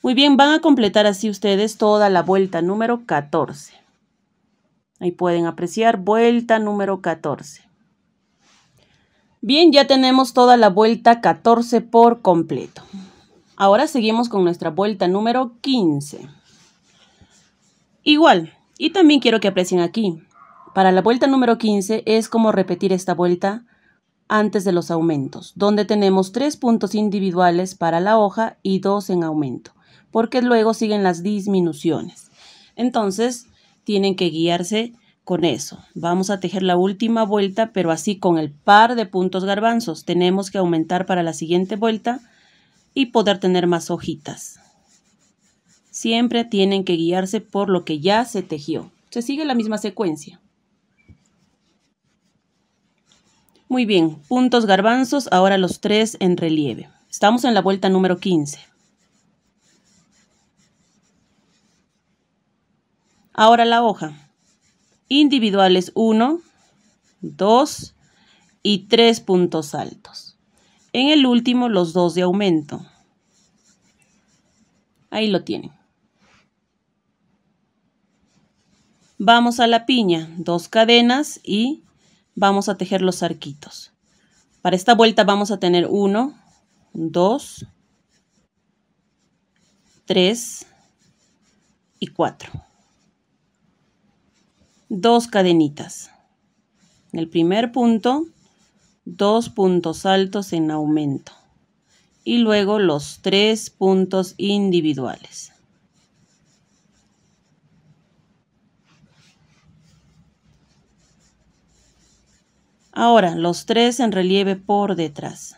Muy bien, van a completar así ustedes toda la vuelta número 14. Ahí pueden apreciar vuelta número 14. Bien, ya tenemos toda la vuelta 14 por completo. Ahora seguimos con nuestra vuelta número 15. Igual, y también quiero que aprecien aquí. Para la vuelta número 15 es como repetir esta vuelta antes de los aumentos, donde tenemos tres puntos individuales para la hoja y dos en aumento porque luego siguen las disminuciones. Entonces, tienen que guiarse con eso. Vamos a tejer la última vuelta, pero así con el par de puntos garbanzos. Tenemos que aumentar para la siguiente vuelta y poder tener más hojitas. Siempre tienen que guiarse por lo que ya se tejió. Se sigue la misma secuencia. Muy bien, puntos garbanzos, ahora los tres en relieve. Estamos en la vuelta número 15. Ahora la hoja. Individuales 1, 2 y 3 puntos altos. En el último los dos de aumento. Ahí lo tienen. Vamos a la piña, dos cadenas y vamos a tejer los arquitos. Para esta vuelta vamos a tener 1, 2, 3 y 4 dos cadenitas. el primer punto, dos puntos altos en aumento y luego los tres puntos individuales. Ahora los tres en relieve por detrás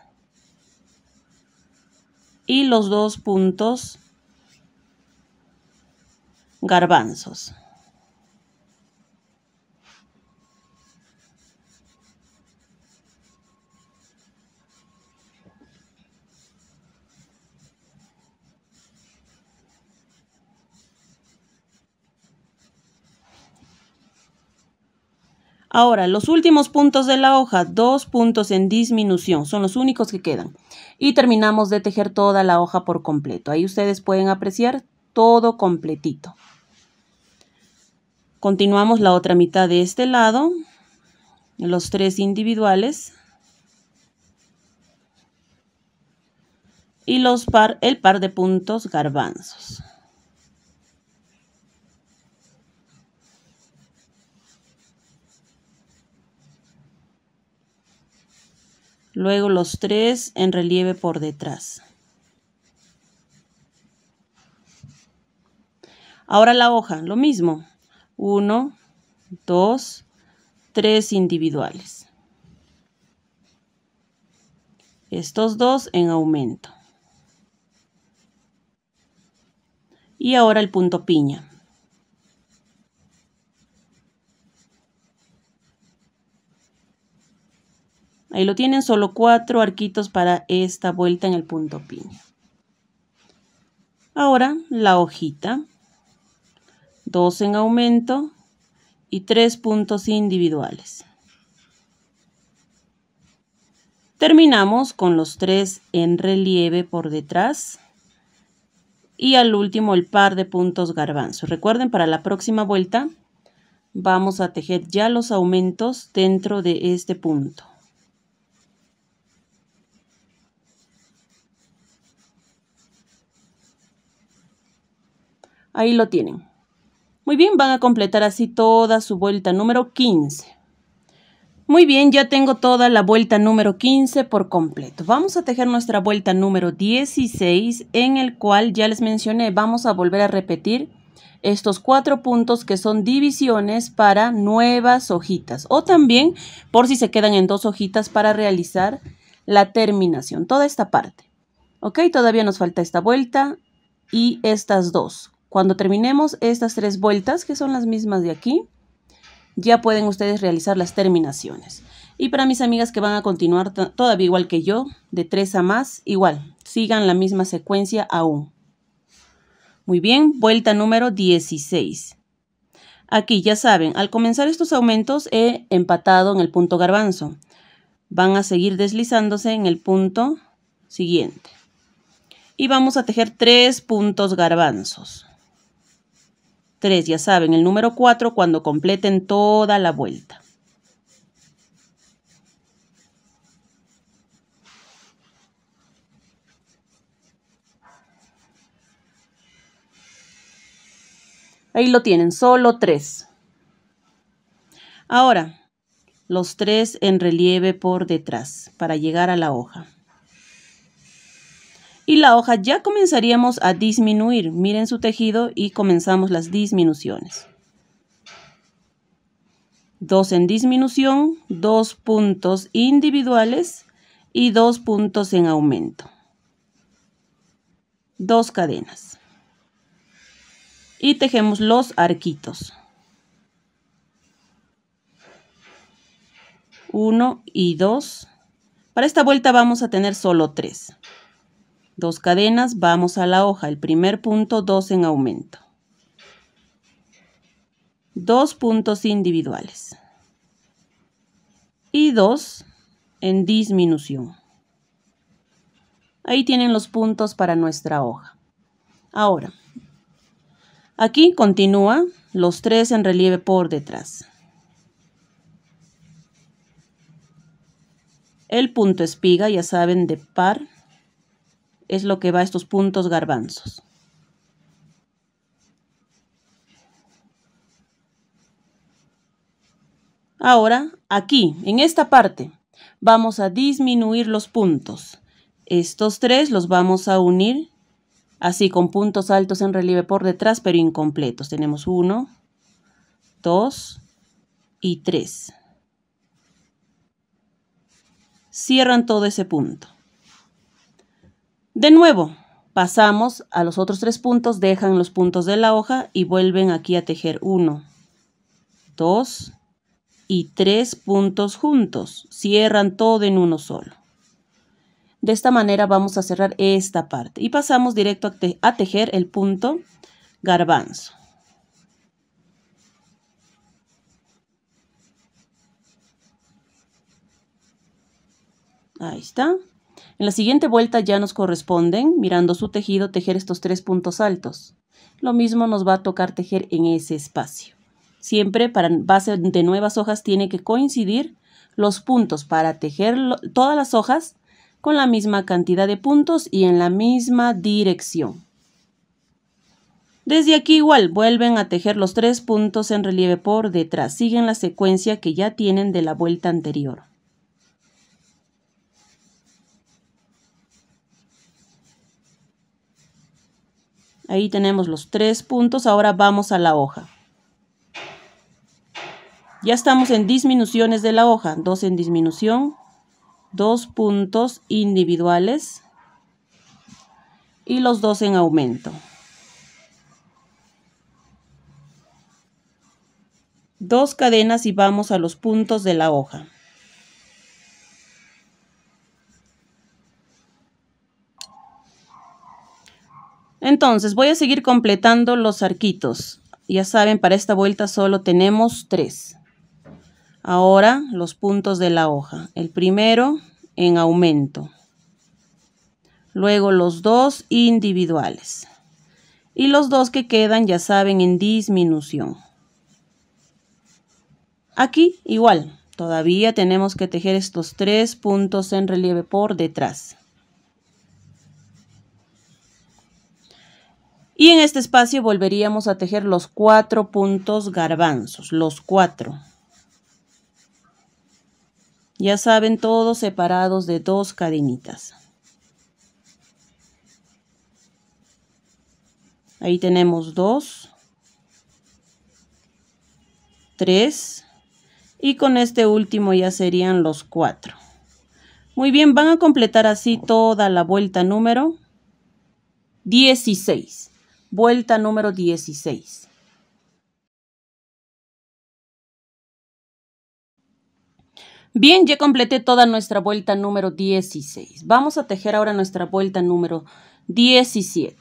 y los dos puntos garbanzos. Ahora, los últimos puntos de la hoja, dos puntos en disminución, son los únicos que quedan. Y terminamos de tejer toda la hoja por completo. Ahí ustedes pueden apreciar todo completito. Continuamos la otra mitad de este lado, los tres individuales. Y los el par de puntos garbanzos. luego los tres en relieve por detrás. Ahora la hoja, lo mismo, 1, 2, tres individuales. Estos dos en aumento. Y ahora el punto piña. Ahí lo tienen, solo cuatro arquitos para esta vuelta en el punto piña. Ahora la hojita, dos en aumento y tres puntos individuales. Terminamos con los tres en relieve por detrás y al último el par de puntos garbanzos. Recuerden, para la próxima vuelta vamos a tejer ya los aumentos dentro de este punto. Ahí lo tienen. Muy bien, van a completar así toda su vuelta número 15. Muy bien, ya tengo toda la vuelta número 15 por completo. Vamos a tejer nuestra vuelta número 16, en el cual ya les mencioné, vamos a volver a repetir estos cuatro puntos que son divisiones para nuevas hojitas o también por si se quedan en dos hojitas para realizar la terminación, toda esta parte. Ok, todavía nos falta esta vuelta y estas dos. Cuando terminemos estas tres vueltas, que son las mismas de aquí, ya pueden ustedes realizar las terminaciones. Y para mis amigas que van a continuar todavía igual que yo, de tres a más, igual, sigan la misma secuencia aún. Muy bien, vuelta número 16. Aquí ya saben, al comenzar estos aumentos he empatado en el punto garbanzo. Van a seguir deslizándose en el punto siguiente. Y vamos a tejer tres puntos garbanzos. Tres, ya saben, el número 4 cuando completen toda la vuelta. Ahí lo tienen, solo 3. Ahora, los tres en relieve por detrás para llegar a la hoja y la hoja ya comenzaríamos a disminuir. Miren su tejido y comenzamos las disminuciones. dos en disminución, dos puntos individuales y dos puntos en aumento. Dos cadenas. Y tejemos los arquitos. uno y dos Para esta vuelta vamos a tener solo tres Dos cadenas, vamos a la hoja. El primer punto, dos en aumento. Dos puntos individuales. Y dos en disminución. Ahí tienen los puntos para nuestra hoja. Ahora, aquí continúa los tres en relieve por detrás. El punto espiga, ya saben, de par es lo que va a estos puntos garbanzos. Ahora, aquí, en esta parte, vamos a disminuir los puntos. Estos tres los vamos a unir así con puntos altos en relieve por detrás, pero incompletos. Tenemos uno, dos y tres. Cierran todo ese punto. De nuevo, pasamos a los otros tres puntos, dejan los puntos de la hoja y vuelven aquí a tejer uno, dos y tres puntos juntos. Cierran todo en uno solo. De esta manera vamos a cerrar esta parte y pasamos directo a tejer el punto garbanzo. Ahí está. En la siguiente vuelta ya nos corresponden, mirando su tejido, tejer estos tres puntos altos. Lo mismo nos va a tocar tejer en ese espacio. Siempre para base de nuevas hojas tiene que coincidir los puntos para tejer todas las hojas con la misma cantidad de puntos y en la misma dirección. Desde aquí igual vuelven a tejer los tres puntos en relieve por detrás. Siguen la secuencia que ya tienen de la vuelta anterior. Ahí tenemos los tres puntos. Ahora vamos a la hoja. Ya estamos en disminuciones de la hoja. Dos en disminución. Dos puntos individuales. Y los dos en aumento. Dos cadenas y vamos a los puntos de la hoja. Entonces voy a seguir completando los arquitos. Ya saben, para esta vuelta solo tenemos tres. Ahora los puntos de la hoja. El primero en aumento. Luego los dos individuales. Y los dos que quedan, ya saben, en disminución. Aquí igual, todavía tenemos que tejer estos tres puntos en relieve por detrás. Y en este espacio volveríamos a tejer los cuatro puntos garbanzos, los cuatro. Ya saben, todos separados de dos cadenitas. Ahí tenemos dos, tres y con este último ya serían los cuatro. Muy bien, van a completar así toda la vuelta número 16 vuelta número 16. Bien, ya completé toda nuestra vuelta número 16. Vamos a tejer ahora nuestra vuelta número 17.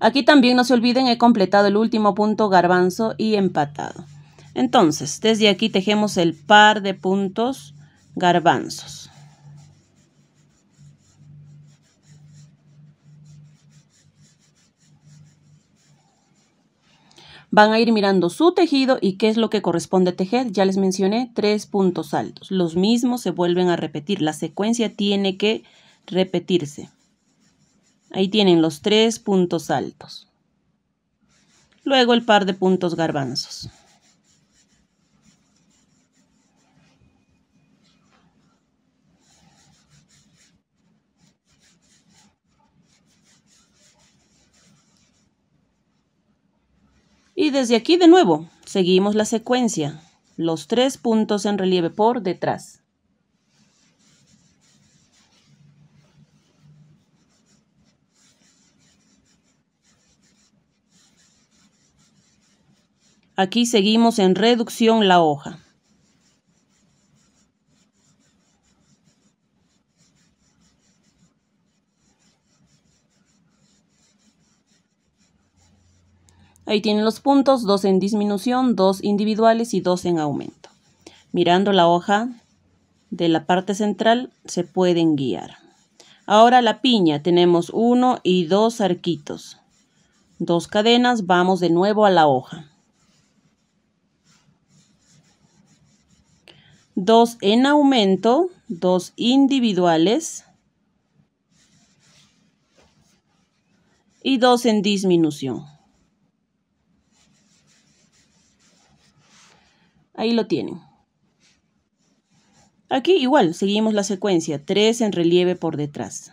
Aquí también no se olviden, he completado el último punto garbanzo y empatado. Entonces, desde aquí tejemos el par de puntos garbanzos. Van a ir mirando su tejido y qué es lo que corresponde tejer. Ya les mencioné tres puntos altos. Los mismos se vuelven a repetir. La secuencia tiene que repetirse. Ahí tienen los tres puntos altos. Luego el par de puntos garbanzos. Y desde aquí de nuevo, seguimos la secuencia, los tres puntos en relieve por detrás. Aquí seguimos en reducción la hoja. Ahí tienen los puntos, dos en disminución, dos individuales y dos en aumento. Mirando la hoja de la parte central se pueden guiar. Ahora la piña, tenemos uno y dos arquitos. Dos cadenas, vamos de nuevo a la hoja. Dos en aumento, dos individuales y dos en disminución. Ahí lo tienen. Aquí igual, seguimos la secuencia. 3 en relieve por detrás.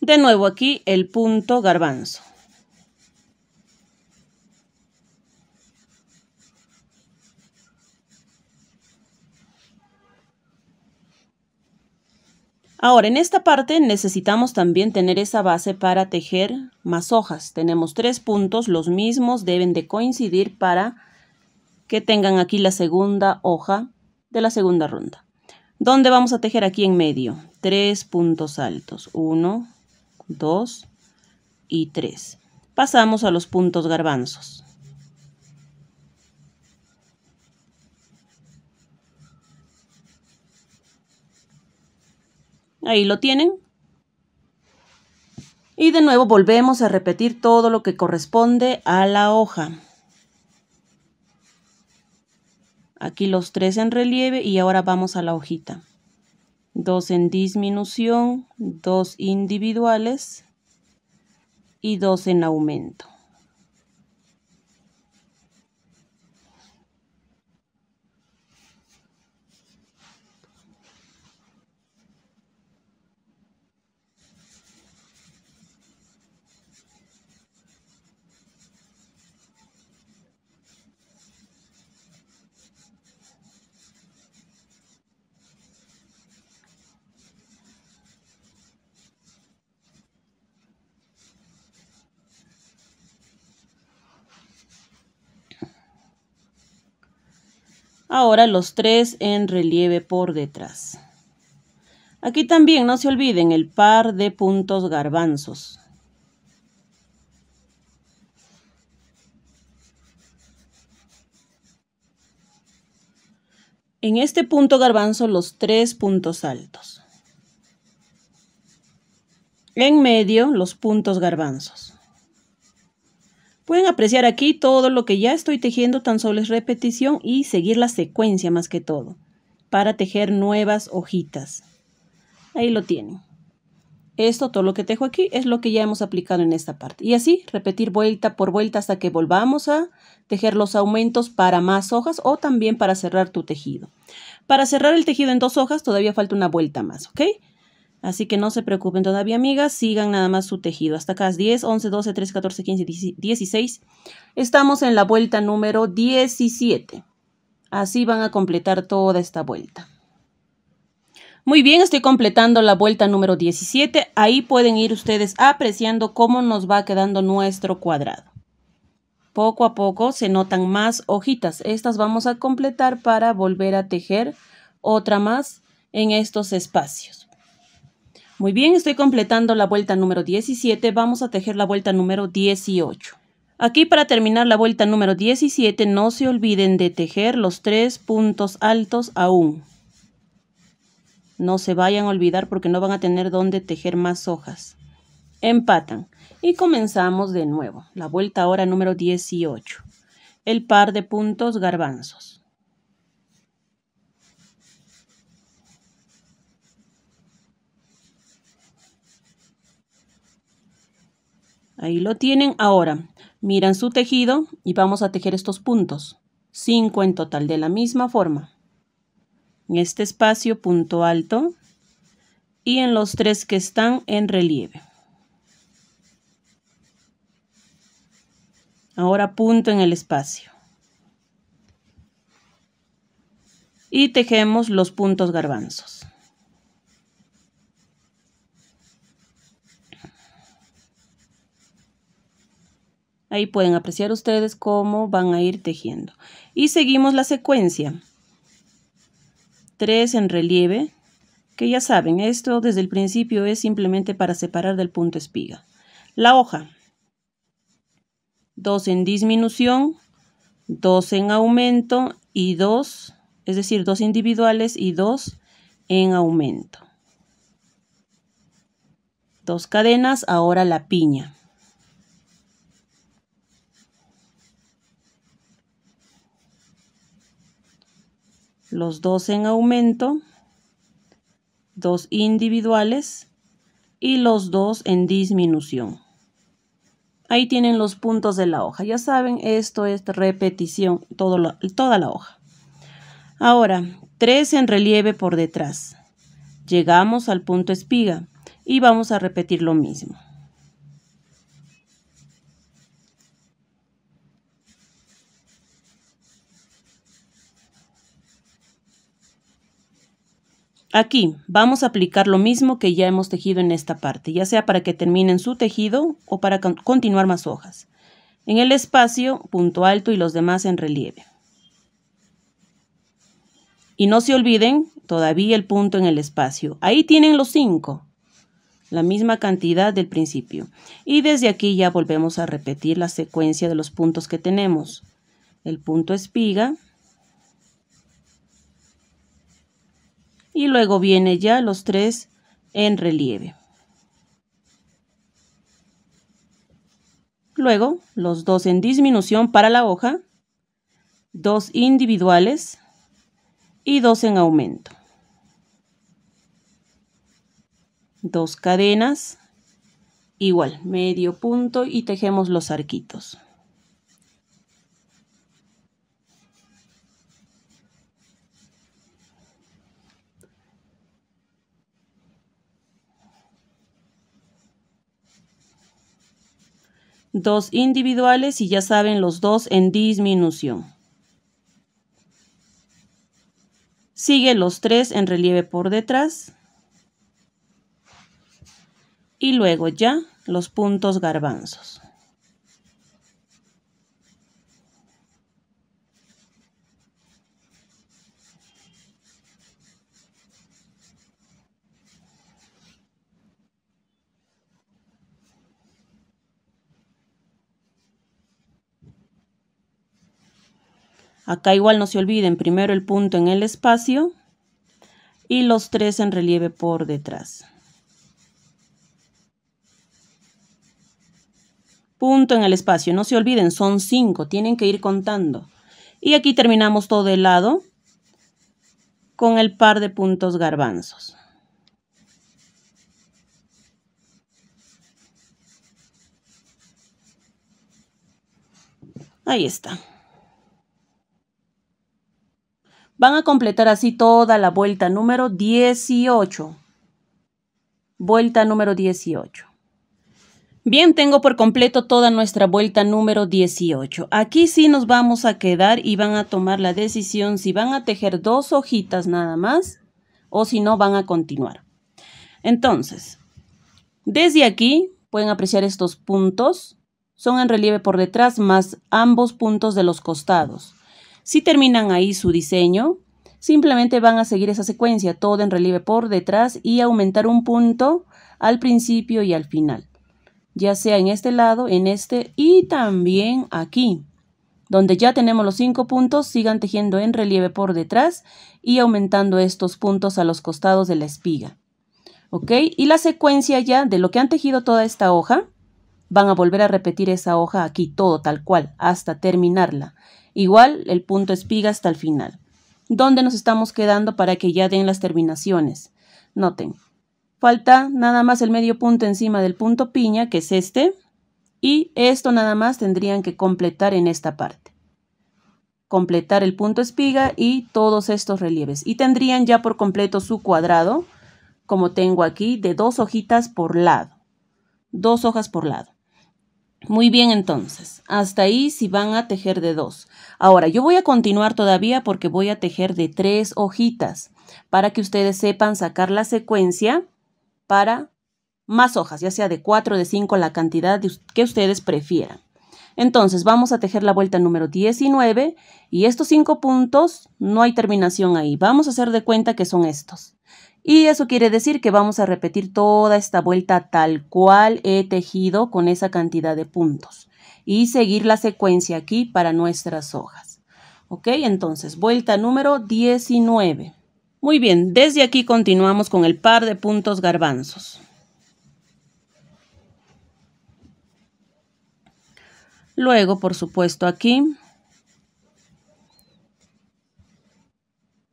De nuevo aquí el punto garbanzo. Ahora, en esta parte necesitamos también tener esa base para tejer más hojas. Tenemos tres puntos, los mismos deben de coincidir para que tengan aquí la segunda hoja de la segunda ronda. ¿Dónde vamos a tejer aquí en medio? Tres puntos altos, uno, dos y tres. Pasamos a los puntos garbanzos. Ahí lo tienen. Y de nuevo volvemos a repetir todo lo que corresponde a la hoja. Aquí los tres en relieve y ahora vamos a la hojita. Dos en disminución, dos individuales y dos en aumento. Ahora los tres en relieve por detrás. Aquí también no se olviden el par de puntos garbanzos. En este punto garbanzo los tres puntos altos. En medio los puntos garbanzos. Pueden apreciar aquí todo lo que ya estoy tejiendo, tan solo es repetición y seguir la secuencia más que todo, para tejer nuevas hojitas. Ahí lo tienen. Esto, todo lo que tejo aquí, es lo que ya hemos aplicado en esta parte. Y así, repetir vuelta por vuelta hasta que volvamos a tejer los aumentos para más hojas o también para cerrar tu tejido. Para cerrar el tejido en dos hojas todavía falta una vuelta más, ¿ok? Así que no se preocupen todavía, amigas. Sigan nada más su tejido. Hasta acá es 10, 11, 12, 13, 14, 15, 16. Estamos en la vuelta número 17. Así van a completar toda esta vuelta. Muy bien, estoy completando la vuelta número 17. Ahí pueden ir ustedes apreciando cómo nos va quedando nuestro cuadrado. Poco a poco se notan más hojitas. Estas vamos a completar para volver a tejer otra más en estos espacios. Muy bien, estoy completando la vuelta número 17. Vamos a tejer la vuelta número 18. Aquí para terminar la vuelta número 17 no se olviden de tejer los tres puntos altos aún. No se vayan a olvidar porque no van a tener dónde tejer más hojas. Empatan y comenzamos de nuevo. La vuelta ahora número 18. El par de puntos garbanzos. Ahí lo tienen. Ahora, miran su tejido y vamos a tejer estos puntos. 5 en total, de la misma forma. En este espacio, punto alto. Y en los tres que están en relieve. Ahora punto en el espacio. Y tejemos los puntos garbanzos. Ahí pueden apreciar ustedes cómo van a ir tejiendo. Y seguimos la secuencia. 3 en relieve, que ya saben, esto desde el principio es simplemente para separar del punto espiga. La hoja. 2 en disminución, 2 en aumento y 2, es decir, dos individuales y dos en aumento. Dos cadenas, ahora la piña. los dos en aumento, dos individuales y los dos en disminución. Ahí tienen los puntos de la hoja. Ya saben, esto es repetición, toda la hoja. Ahora, tres en relieve por detrás. Llegamos al punto espiga y vamos a repetir lo mismo. Aquí vamos a aplicar lo mismo que ya hemos tejido en esta parte, ya sea para que terminen su tejido o para continuar más hojas. En el espacio, punto alto y los demás en relieve. Y no se olviden todavía el punto en el espacio. Ahí tienen los cinco, la misma cantidad del principio. Y desde aquí ya volvemos a repetir la secuencia de los puntos que tenemos. El punto espiga, y luego viene ya los tres en relieve. Luego los dos en disminución para la hoja, dos individuales y dos en aumento. Dos cadenas, igual, medio punto y tejemos los arquitos. dos individuales y ya saben los dos en disminución. Sigue los tres en relieve por detrás. Y luego ya los puntos garbanzos. Acá igual no se olviden primero el punto en el espacio y los tres en relieve por detrás. Punto en el espacio, no se olviden, son cinco, tienen que ir contando. Y aquí terminamos todo el lado con el par de puntos garbanzos. Ahí está. Van a completar así toda la vuelta número 18. Vuelta número 18. Bien, tengo por completo toda nuestra vuelta número 18. Aquí sí nos vamos a quedar y van a tomar la decisión si van a tejer dos hojitas nada más o si no van a continuar. Entonces, desde aquí pueden apreciar estos puntos. Son en relieve por detrás más ambos puntos de los costados. Si terminan ahí su diseño, simplemente van a seguir esa secuencia, todo en relieve por detrás y aumentar un punto al principio y al final, ya sea en este lado, en este y también aquí. Donde ya tenemos los cinco puntos, sigan tejiendo en relieve por detrás y aumentando estos puntos a los costados de la espiga. ¿Ok? Y la secuencia ya de lo que han tejido toda esta hoja, van a volver a repetir esa hoja aquí, todo tal cual, hasta terminarla. Igual el punto espiga hasta el final. ¿Dónde nos estamos quedando para que ya den las terminaciones? Noten. Falta nada más el medio punto encima del punto piña, que es este, y esto nada más tendrían que completar en esta parte. Completar el punto espiga y todos estos relieves. Y tendrían ya por completo su cuadrado, como tengo aquí, de dos hojitas por lado. Dos hojas por lado. Muy bien entonces, hasta ahí si van a tejer de dos. Ahora, yo voy a continuar todavía porque voy a tejer de tres hojitas para que ustedes sepan sacar la secuencia para más hojas, ya sea de cuatro, de cinco, la cantidad que ustedes prefieran. Entonces, vamos a tejer la vuelta número 19 y estos cinco puntos no hay terminación ahí. Vamos a hacer de cuenta que son estos. Y eso quiere decir que vamos a repetir toda esta vuelta tal cual he tejido con esa cantidad de puntos. Y seguir la secuencia aquí para nuestras hojas. Ok, entonces vuelta número 19. Muy bien, desde aquí continuamos con el par de puntos garbanzos. Luego, por supuesto, aquí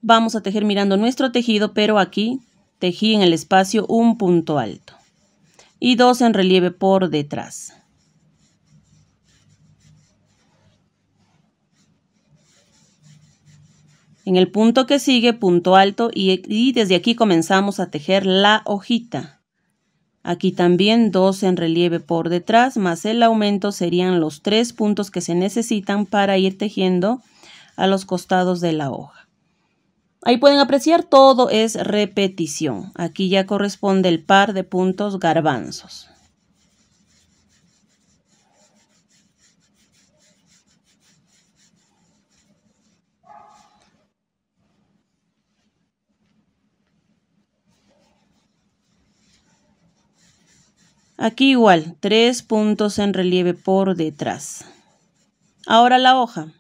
Vamos a tejer mirando nuestro tejido, pero aquí tejí en el espacio un punto alto y dos en relieve por detrás. En el punto que sigue, punto alto, y, desde aquí comenzamos a tejer la hojita. Aquí también dos en relieve por detrás, más el aumento serían los tres puntos que se necesitan para ir tejiendo a los costados de la hoja. Ahí pueden apreciar todo es repetición. Aquí ya corresponde el par de puntos garbanzos. Aquí igual, tres puntos en relieve por detrás. Ahora la hoja.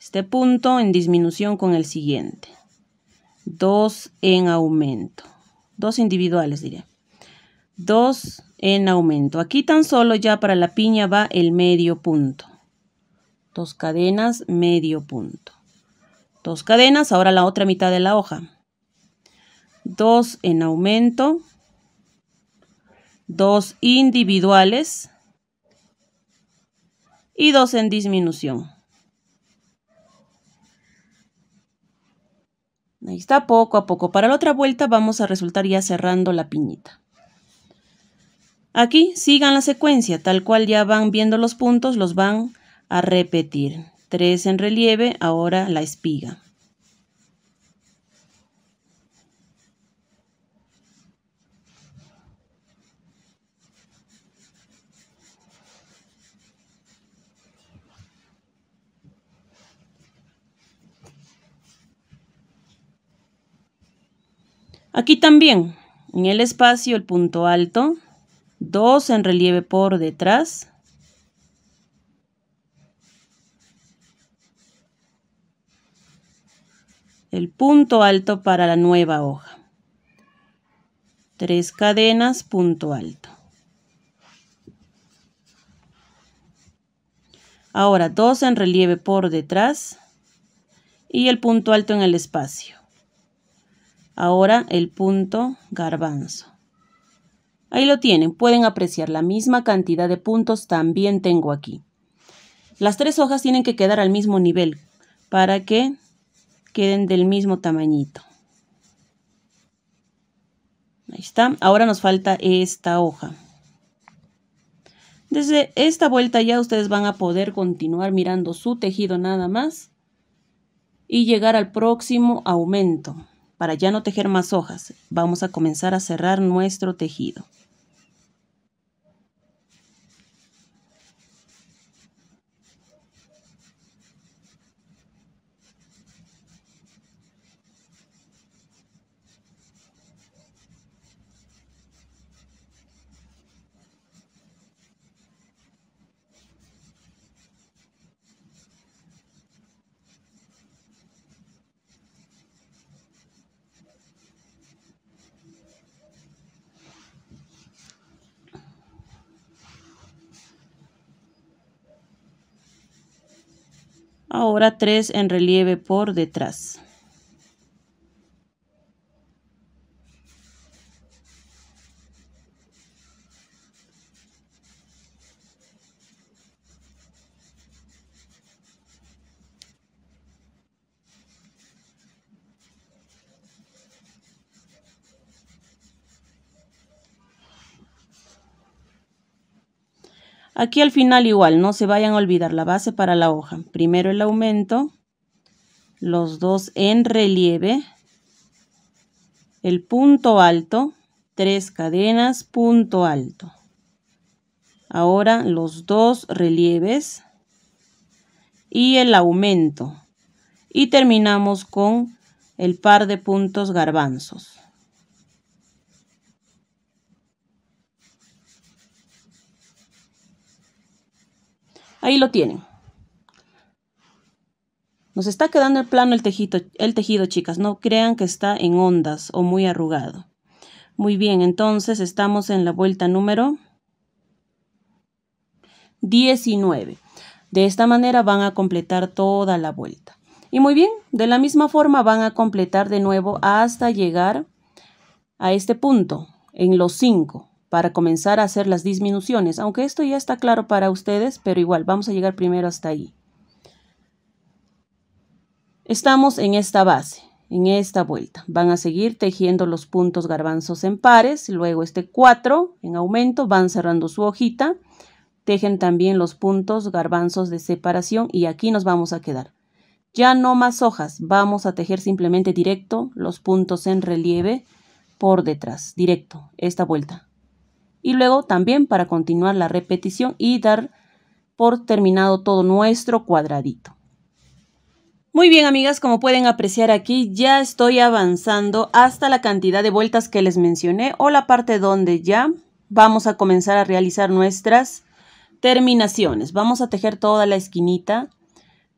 Este punto en disminución con el siguiente dos en aumento. Dos individuales, diré, dos en aumento. Aquí tan solo ya para la piña va el medio punto. Dos cadenas, medio punto. Dos cadenas, ahora la otra mitad de la hoja. dos en aumento, dos individuales y dos en disminución. Ahí está, poco a poco. Para la otra vuelta vamos a resultar ya cerrando la piñita. Aquí sigan la secuencia, tal cual ya van viendo los puntos, los van a repetir. Tres en relieve, ahora la espiga. Aquí también, en el espacio, el punto alto, 2 en relieve por detrás, el punto alto para la nueva hoja. Tres cadenas, punto alto. Ahora dos en relieve por detrás y el punto alto en el espacio. Ahora el punto garbanzo. Ahí lo tienen, pueden apreciar la misma cantidad de puntos también tengo aquí. Las tres hojas tienen que quedar al mismo nivel para que queden del mismo tamañito. Ahí está. Ahora nos falta esta hoja. Desde esta vuelta ya ustedes van a poder continuar mirando su tejido nada más y llegar al próximo aumento. Para ya no tejer más hojas, vamos a comenzar a cerrar nuestro tejido. ahora tres en relieve por detrás. Aquí al final igual, no se vayan a olvidar la base para la hoja. Primero el aumento, los dos en relieve, el punto alto, tres cadenas, punto alto. Ahora los dos relieves y el aumento. Y terminamos con el par de puntos garbanzos. Ahí lo tienen. Nos está quedando el plano el tejido, el tejido, chicas. No crean que está en ondas o muy arrugado. Muy bien, entonces estamos en la vuelta número 19. De esta manera van a completar toda la vuelta. Y muy bien, de la misma forma van a completar de nuevo hasta llegar a este punto, en los 5 para comenzar a hacer las disminuciones, aunque esto ya está claro para ustedes, pero igual vamos a llegar primero hasta ahí. Estamos en esta base, en esta vuelta. Van a seguir tejiendo los puntos garbanzos en pares, luego este 4 en aumento, van cerrando su hojita, tejen también los puntos garbanzos de separación y aquí nos vamos a quedar. Ya no más hojas, vamos a tejer simplemente directo los puntos en relieve por detrás, directo, esta vuelta y luego también para continuar la repetición y dar por terminado todo nuestro cuadradito. Muy bien amigas, como pueden apreciar aquí ya estoy avanzando hasta la cantidad de vueltas que les mencioné o la parte donde ya vamos a comenzar a realizar nuestras terminaciones. Vamos a tejer toda la esquinita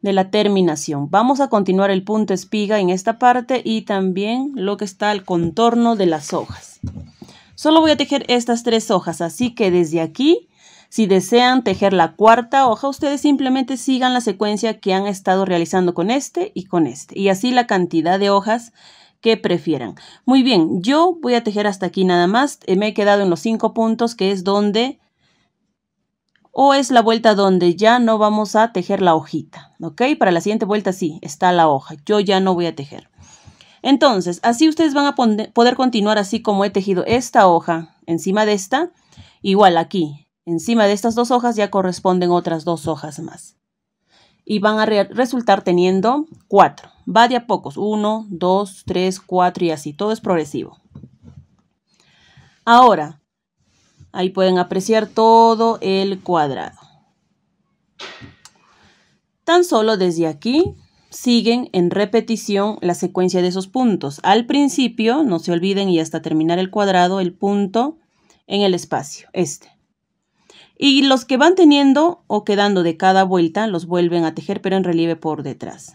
de la terminación. Vamos a continuar el punto espiga en esta parte y también lo que está al contorno de las hojas. Solo voy a tejer estas tres hojas, así que desde aquí, si desean tejer la cuarta hoja, ustedes simplemente sigan la secuencia que han estado realizando con este y con este. Y así la cantidad de hojas que prefieran. Muy bien, yo voy a tejer hasta aquí nada más. Eh, me he quedado en los cinco puntos que es donde o es la vuelta donde ya no vamos a tejer la hojita, ¿ok? Para la siguiente vuelta sí, está la hoja, yo ya no voy a tejer. Entonces, así ustedes van a poder continuar así como he tejido esta hoja encima de esta, igual aquí, encima de estas dos hojas ya corresponden otras dos hojas más. Y van a resultar teniendo cuatro. Va de a pocos, uno, dos, tres, cuatro y así, todo es progresivo. Ahora, ahí pueden apreciar todo el cuadrado. Tan solo desde aquí siguen en repetición la secuencia de esos puntos. Al principio, no se olviden, y hasta terminar el cuadrado, el punto en el espacio, este. Y los que van teniendo o quedando de cada vuelta, los vuelven a tejer, pero en relieve por detrás.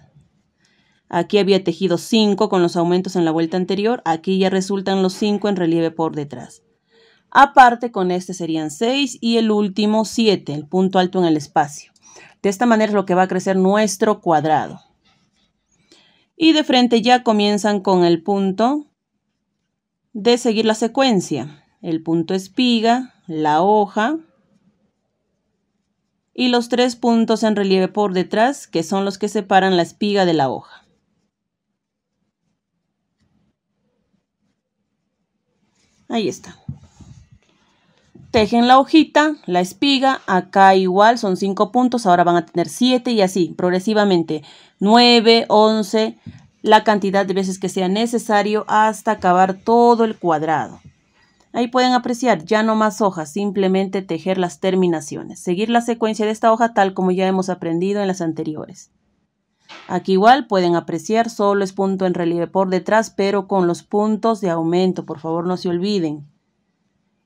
Aquí había tejido 5 con los aumentos en la vuelta anterior, aquí ya resultan los 5 en relieve por detrás. Aparte con este serían 6 y el último 7, el punto alto en el espacio. De esta manera es lo que va a crecer nuestro cuadrado y de frente ya comienzan con el punto de seguir la secuencia. El punto espiga, la hoja y los tres puntos en relieve por detrás que son los que separan la espiga de la hoja. Ahí está. Tejen la hojita, la espiga, acá igual son 5 puntos, ahora van a tener 7 y así, progresivamente. 9, 11, la cantidad de veces que sea necesario hasta acabar todo el cuadrado. Ahí pueden apreciar, ya no más hojas, simplemente tejer las terminaciones. Seguir la secuencia de esta hoja tal como ya hemos aprendido en las anteriores. Aquí igual pueden apreciar, solo es punto en relieve por detrás, pero con los puntos de aumento, por favor no se olviden.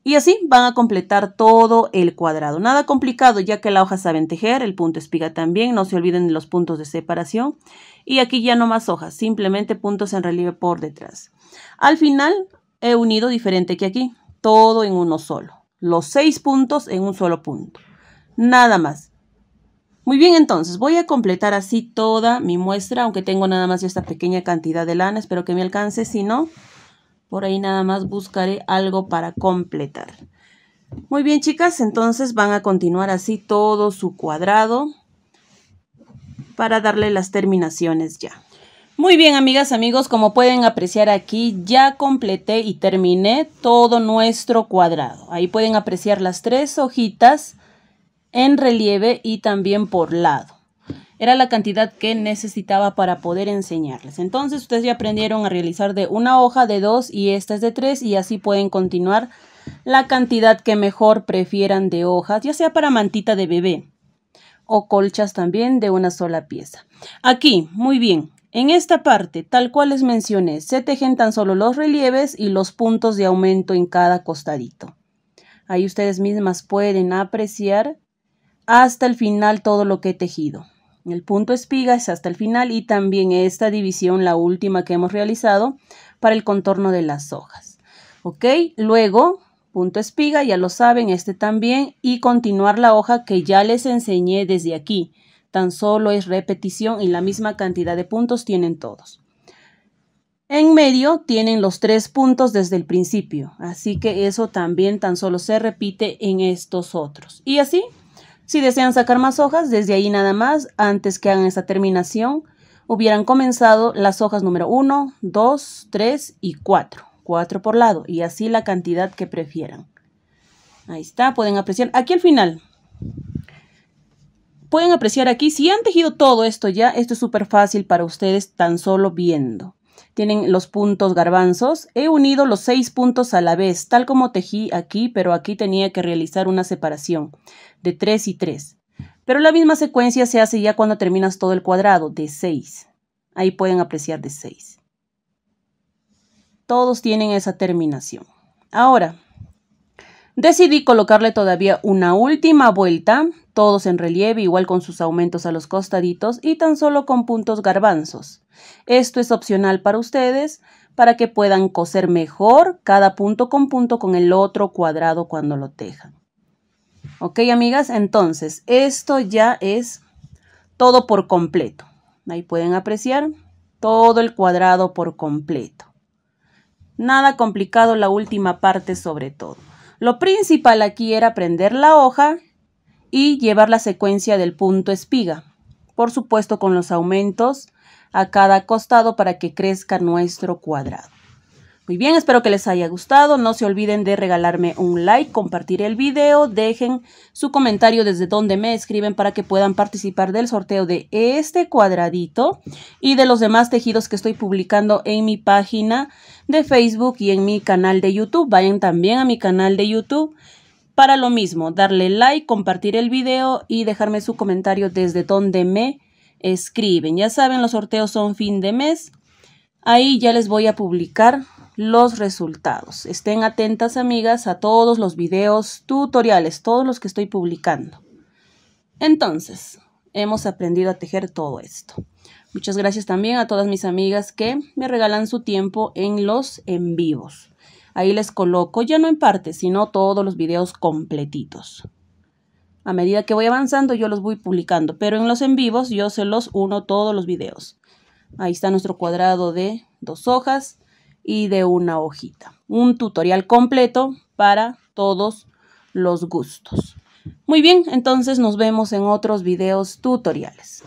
Y así van a completar todo el cuadrado. Nada complicado ya que la hoja saben tejer, el punto espiga también, no se olviden los puntos de separación. Y aquí ya no más hojas, simplemente puntos en relieve por detrás. Al final he unido diferente que aquí, todo en uno solo. Los seis puntos en un solo punto. Nada más. Muy bien, entonces voy a completar así toda mi muestra, aunque tengo nada más esta pequeña cantidad de lana, espero que me alcance, si no, por ahí nada más buscaré algo para completar. Muy bien, chicas, entonces van a continuar así todo su cuadrado para darle las terminaciones ya. Muy bien, amigas, amigos, como pueden apreciar aquí, ya completé y terminé todo nuestro cuadrado. Ahí pueden apreciar las tres hojitas en relieve y también por lado era la cantidad que necesitaba para poder enseñarles. Entonces ustedes ya aprendieron a realizar de una hoja, de dos y estas de tres y así pueden continuar la cantidad que mejor prefieran de hojas, ya sea para mantita de bebé o colchas también de una sola pieza. Aquí, muy bien, en esta parte, tal cual les mencioné, se tejen tan solo los relieves y los puntos de aumento en cada costadito. Ahí ustedes mismas pueden apreciar hasta el final todo lo que he tejido. El punto espiga es hasta el final y también esta división, la última que hemos realizado, para el contorno de las hojas. ¿Ok? Luego, punto espiga, ya lo saben, este también, y continuar la hoja que ya les enseñé desde aquí. Tan solo es repetición y la misma cantidad de puntos tienen todos. En medio tienen los tres puntos desde el principio, así que eso también tan solo se repite en estos otros. Y así si desean sacar más hojas, desde ahí nada más, antes que hagan esta terminación, hubieran comenzado las hojas número 1, 2, 3 y 4. 4 por lado y así la cantidad que prefieran. Ahí está, pueden apreciar. Aquí al final. Pueden apreciar aquí, si han tejido todo esto ya, esto es súper fácil para ustedes tan solo viendo tienen los puntos garbanzos. He unido los seis puntos a la vez, tal como tejí aquí, pero aquí tenía que realizar una separación de 3 y 3. Pero la misma secuencia se hace ya cuando terminas todo el cuadrado, de 6. Ahí pueden apreciar de 6. Todos tienen esa terminación. Ahora, Decidí colocarle todavía una última vuelta, todos en relieve igual con sus aumentos a los costaditos y tan solo con puntos garbanzos. Esto es opcional para ustedes para que puedan coser mejor cada punto con punto con el otro cuadrado cuando lo tejan. Ok amigas, entonces esto ya es todo por completo. Ahí pueden apreciar todo el cuadrado por completo. Nada complicado la última parte sobre todo. Lo principal aquí era prender la hoja y llevar la secuencia del punto espiga, por supuesto con los aumentos a cada costado para que crezca nuestro cuadrado. Muy bien, espero que les haya gustado. No se olviden de regalarme un like, compartir el video, dejen su comentario desde donde me escriben para que puedan participar del sorteo de este cuadradito y de los demás tejidos que estoy publicando en mi página de Facebook y en mi canal de YouTube. Vayan también a mi canal de YouTube para lo mismo, darle like, compartir el video y dejarme su comentario desde donde me escriben. Ya saben, los sorteos son fin de mes. Ahí ya les voy a publicar los resultados. Estén atentas, amigas, a todos los videos tutoriales, todos los que estoy publicando. Entonces, hemos aprendido a tejer todo esto. Muchas gracias también a todas mis amigas que me regalan su tiempo en los en vivos. Ahí les coloco, ya no en parte, sino todos los videos completitos. A medida que voy avanzando, yo los voy publicando, pero en los en vivos yo se los uno todos los videos. Ahí está nuestro cuadrado de dos hojas y de una hojita. Un tutorial completo para todos los gustos. Muy bien, entonces nos vemos en otros videos tutoriales.